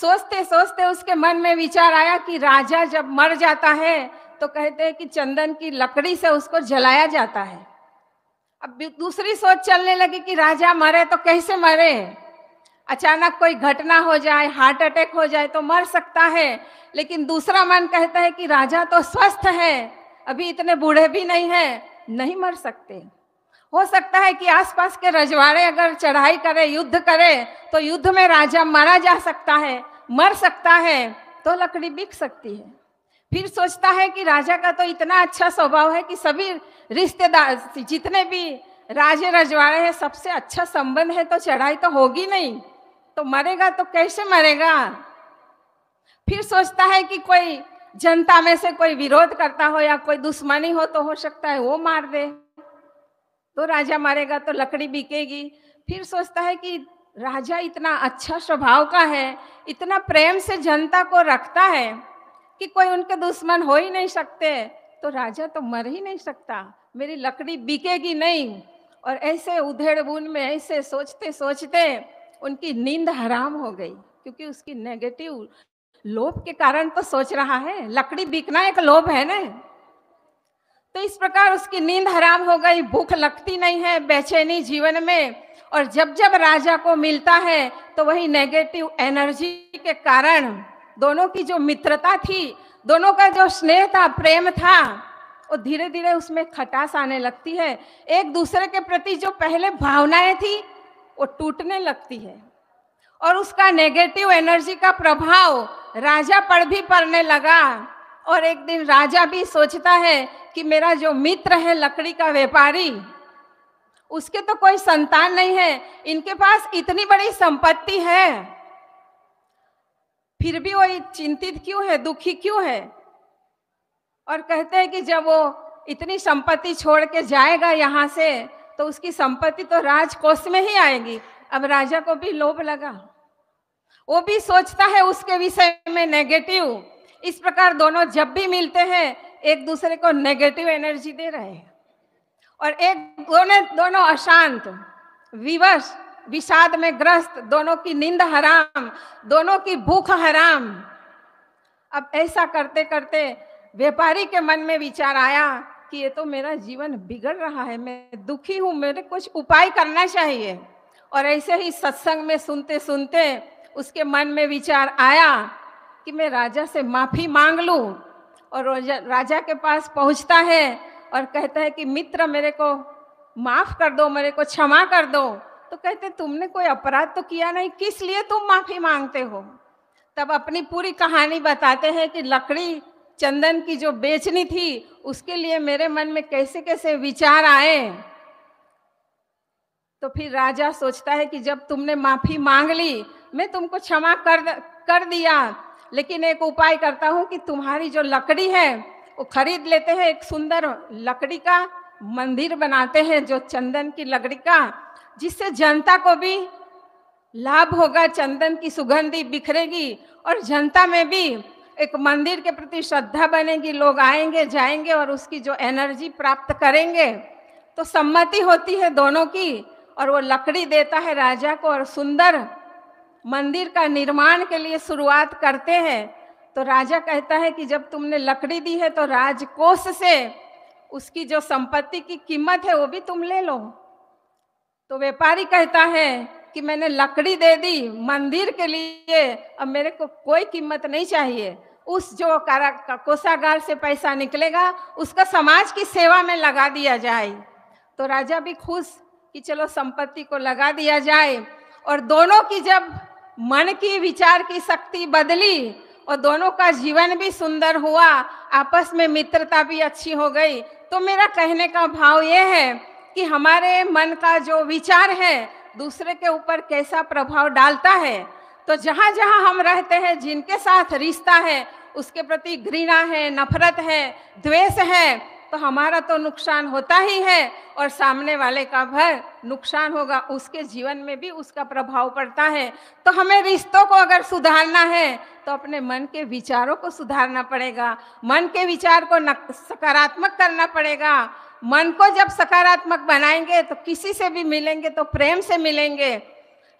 सोचते सोचते उसके मन में विचार आया कि राजा जब मर जाता है तो कहते हैं कि चंदन की लकड़ी से उसको जलाया जाता है अब दूसरी सोच चलने लगी कि राजा मरे तो कैसे मरे अचानक कोई घटना हो जाए हार्ट अटैक हो जाए तो मर सकता है लेकिन दूसरा मन कहता है कि राजा तो स्वस्थ है अभी इतने बूढ़े भी नहीं है नहीं मर सकते हो सकता है कि आसपास के रजवाड़े अगर चढ़ाई करे युद्ध करे तो युद्ध में राजा मारा जा सकता है मर सकता है तो लकड़ी बिक सकती है फिर सोचता है कि राजा का तो इतना अच्छा स्वभाव है कि सभी रिश्तेदार जितने भी राजे रजवाड़े हैं सबसे अच्छा संबंध है तो चढ़ाई तो होगी नहीं तो मरेगा तो कैसे मरेगा फिर सोचता है कि कोई जनता में से कोई विरोध करता हो या कोई दुश्मनी हो तो हो सकता है वो मार दे तो राजा मारेगा तो लकड़ी बिकेगी फिर सोचता है कि राजा इतना अच्छा स्वभाव का है इतना प्रेम से जनता को रखता है कि कोई उनके दुश्मन हो ही नहीं सकते तो राजा तो मर ही नहीं सकता मेरी लकड़ी बिकेगी नहीं और ऐसे उधेड़ बून में ऐसे सोचते सोचते उनकी नींद हराम हो गई क्योंकि उसकी नेगेटिव लोभ के कारण तो सोच रहा है लकड़ी बिकना एक लोभ है ना तो इस प्रकार उसकी नींद हराम हो गई भूख लगती नहीं है बेचैनी जीवन में और जब जब राजा को मिलता है तो वही नेगेटिव एनर्जी के कारण दोनों की जो मित्रता थी दोनों का जो स्नेह था प्रेम था और धीरे धीरे उसमें खटास आने लगती है एक दूसरे के प्रति जो पहले भावनाएं थी वो टूटने लगती है और उसका नेगेटिव एनर्जी का प्रभाव राजा पर भी पड़ने लगा और एक दिन राजा भी सोचता है कि मेरा जो मित्र है लकड़ी का व्यापारी उसके तो कोई संतान नहीं है इनके पास इतनी बड़ी संपत्ति है फिर भी वो चिंतित क्यों है दुखी क्यों है और कहते हैं कि जब वो इतनी संपत्ति छोड़ के जाएगा यहाँ से तो उसकी संपत्ति तो राजकोष में ही आएगी अब राजा को भी लोभ लगा वो भी सोचता है उसके विषय में नेगेटिव इस प्रकार दोनों जब भी मिलते हैं एक दूसरे को नेगेटिव एनर्जी दे रहे हैं और एक दोनों दोनों अशांत विवश विषाद में ग्रस्त दोनों की नींद हराम दोनों की भूख हराम अब ऐसा करते करते व्यापारी के मन में विचार आया कि ये तो मेरा जीवन बिगड़ रहा है मैं दुखी हूँ मेरे कुछ उपाय करना चाहिए और ऐसे ही सत्संग में सुनते सुनते उसके मन में विचार आया कि मैं राजा से माफ़ी मांग लूँ और राजा के पास पहुँचता है और कहता है कि मित्र मेरे को माफ़ कर दो मेरे को क्षमा कर दो तो कहते तुमने कोई अपराध तो किया नहीं किस लिए तुम माफ़ी मांगते हो तब अपनी पूरी कहानी बताते हैं कि लकड़ी चंदन की जो बेचनी थी उसके लिए मेरे मन में कैसे कैसे विचार आए तो फिर राजा सोचता है कि जब तुमने माफी मांग ली मैं तुमको क्षमा कर कर दिया लेकिन एक उपाय करता हूं कि तुम्हारी जो लकड़ी है वो खरीद लेते हैं एक सुंदर लकड़ी का मंदिर बनाते हैं जो चंदन की लकड़ी का जिससे जनता को भी लाभ होगा चंदन की सुगंधी बिखरेगी और जनता में भी एक मंदिर के प्रति श्रद्धा बनेगी लोग आएंगे जाएंगे और उसकी जो एनर्जी प्राप्त करेंगे तो सम्मति होती है दोनों की और वो लकड़ी देता है राजा को और सुंदर मंदिर का निर्माण के लिए शुरुआत करते हैं तो राजा कहता है कि जब तुमने लकड़ी दी है तो राजकोष से उसकी जो संपत्ति की कीमत है वो भी तुम ले लो तो व्यापारी कहता है कि मैंने लकड़ी दे दी मंदिर के लिए अब मेरे को कोई कीमत नहीं चाहिए उस जो कोषागार से पैसा निकलेगा उसका समाज की सेवा में लगा दिया जाए तो राजा भी खुश कि चलो संपत्ति को लगा दिया जाए और दोनों की जब मन की विचार की शक्ति बदली और दोनों का जीवन भी सुंदर हुआ आपस में मित्रता भी अच्छी हो गई तो मेरा कहने का भाव ये है कि हमारे मन का जो विचार है दूसरे के ऊपर कैसा प्रभाव डालता है तो जहाँ जहाँ हम रहते हैं जिनके साथ रिश्ता है उसके प्रति घृणा है नफरत है द्वेष है तो हमारा तो नुकसान होता ही है और सामने वाले का भय नुकसान होगा उसके जीवन में भी उसका प्रभाव पड़ता है तो हमें रिश्तों को अगर सुधारना है तो अपने मन के विचारों को सुधारना पड़ेगा मन के विचार को सकारात्मक करना पड़ेगा मन को जब सकारात्मक बनाएंगे तो किसी से भी मिलेंगे तो प्रेम से मिलेंगे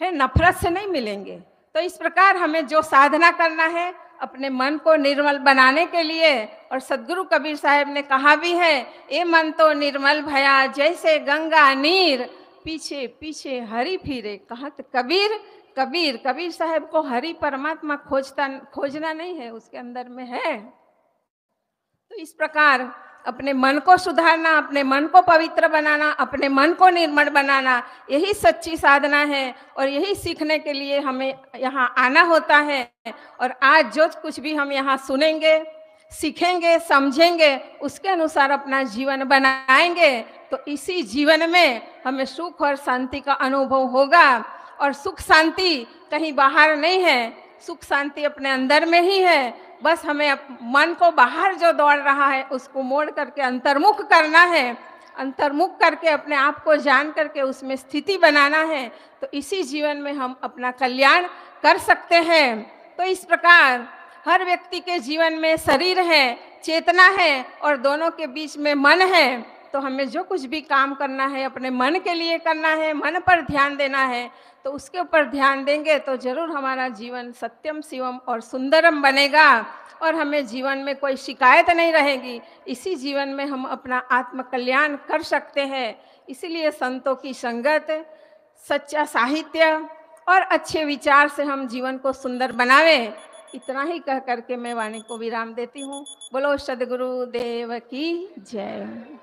है नफरत से नहीं मिलेंगे तो इस प्रकार हमें जो साधना करना है अपने मन को निर्मल बनाने के लिए और सदगुरु कबीर साहब ने कहा भी है ये मन तो निर्मल भया जैसे गंगा नीर पीछे पीछे हरी फिरे कहा तो कबीर कबीर कबीर साहब को हरि परमात्मा खोजता खोजना नहीं है उसके अंदर में है तो इस प्रकार अपने मन को सुधारना अपने मन को पवित्र बनाना अपने मन को निर्मल बनाना यही सच्ची साधना है और यही सीखने के लिए हमें यहाँ आना होता है और आज जो कुछ भी हम यहाँ सुनेंगे सीखेंगे समझेंगे उसके अनुसार अपना जीवन बनाएंगे तो इसी जीवन में हमें सुख और शांति का अनुभव होगा और सुख शांति कहीं बाहर नहीं है सुख शांति अपने अंदर में ही है बस हमें मन को बाहर जो दौड़ रहा है उसको मोड़ करके अंतर्मुख करना है अंतर्मुख करके अपने आप को जान करके उसमें स्थिति बनाना है तो इसी जीवन में हम अपना कल्याण कर सकते हैं तो इस प्रकार हर व्यक्ति के जीवन में शरीर है चेतना है और दोनों के बीच में मन है तो हमें जो कुछ भी काम करना है अपने मन के लिए करना है मन पर ध्यान देना है तो उसके ऊपर ध्यान देंगे तो जरूर हमारा जीवन सत्यम शिवम और सुंदरम बनेगा और हमें जीवन में कोई शिकायत नहीं रहेगी इसी जीवन में हम अपना आत्मकल्याण कर सकते हैं इसीलिए संतों की संगत सच्चा साहित्य और अच्छे विचार से हम जीवन को सुंदर बनावें इतना ही कह करके मैं वाणी को विराम देती हूँ बोलो सदगुरु देव की जय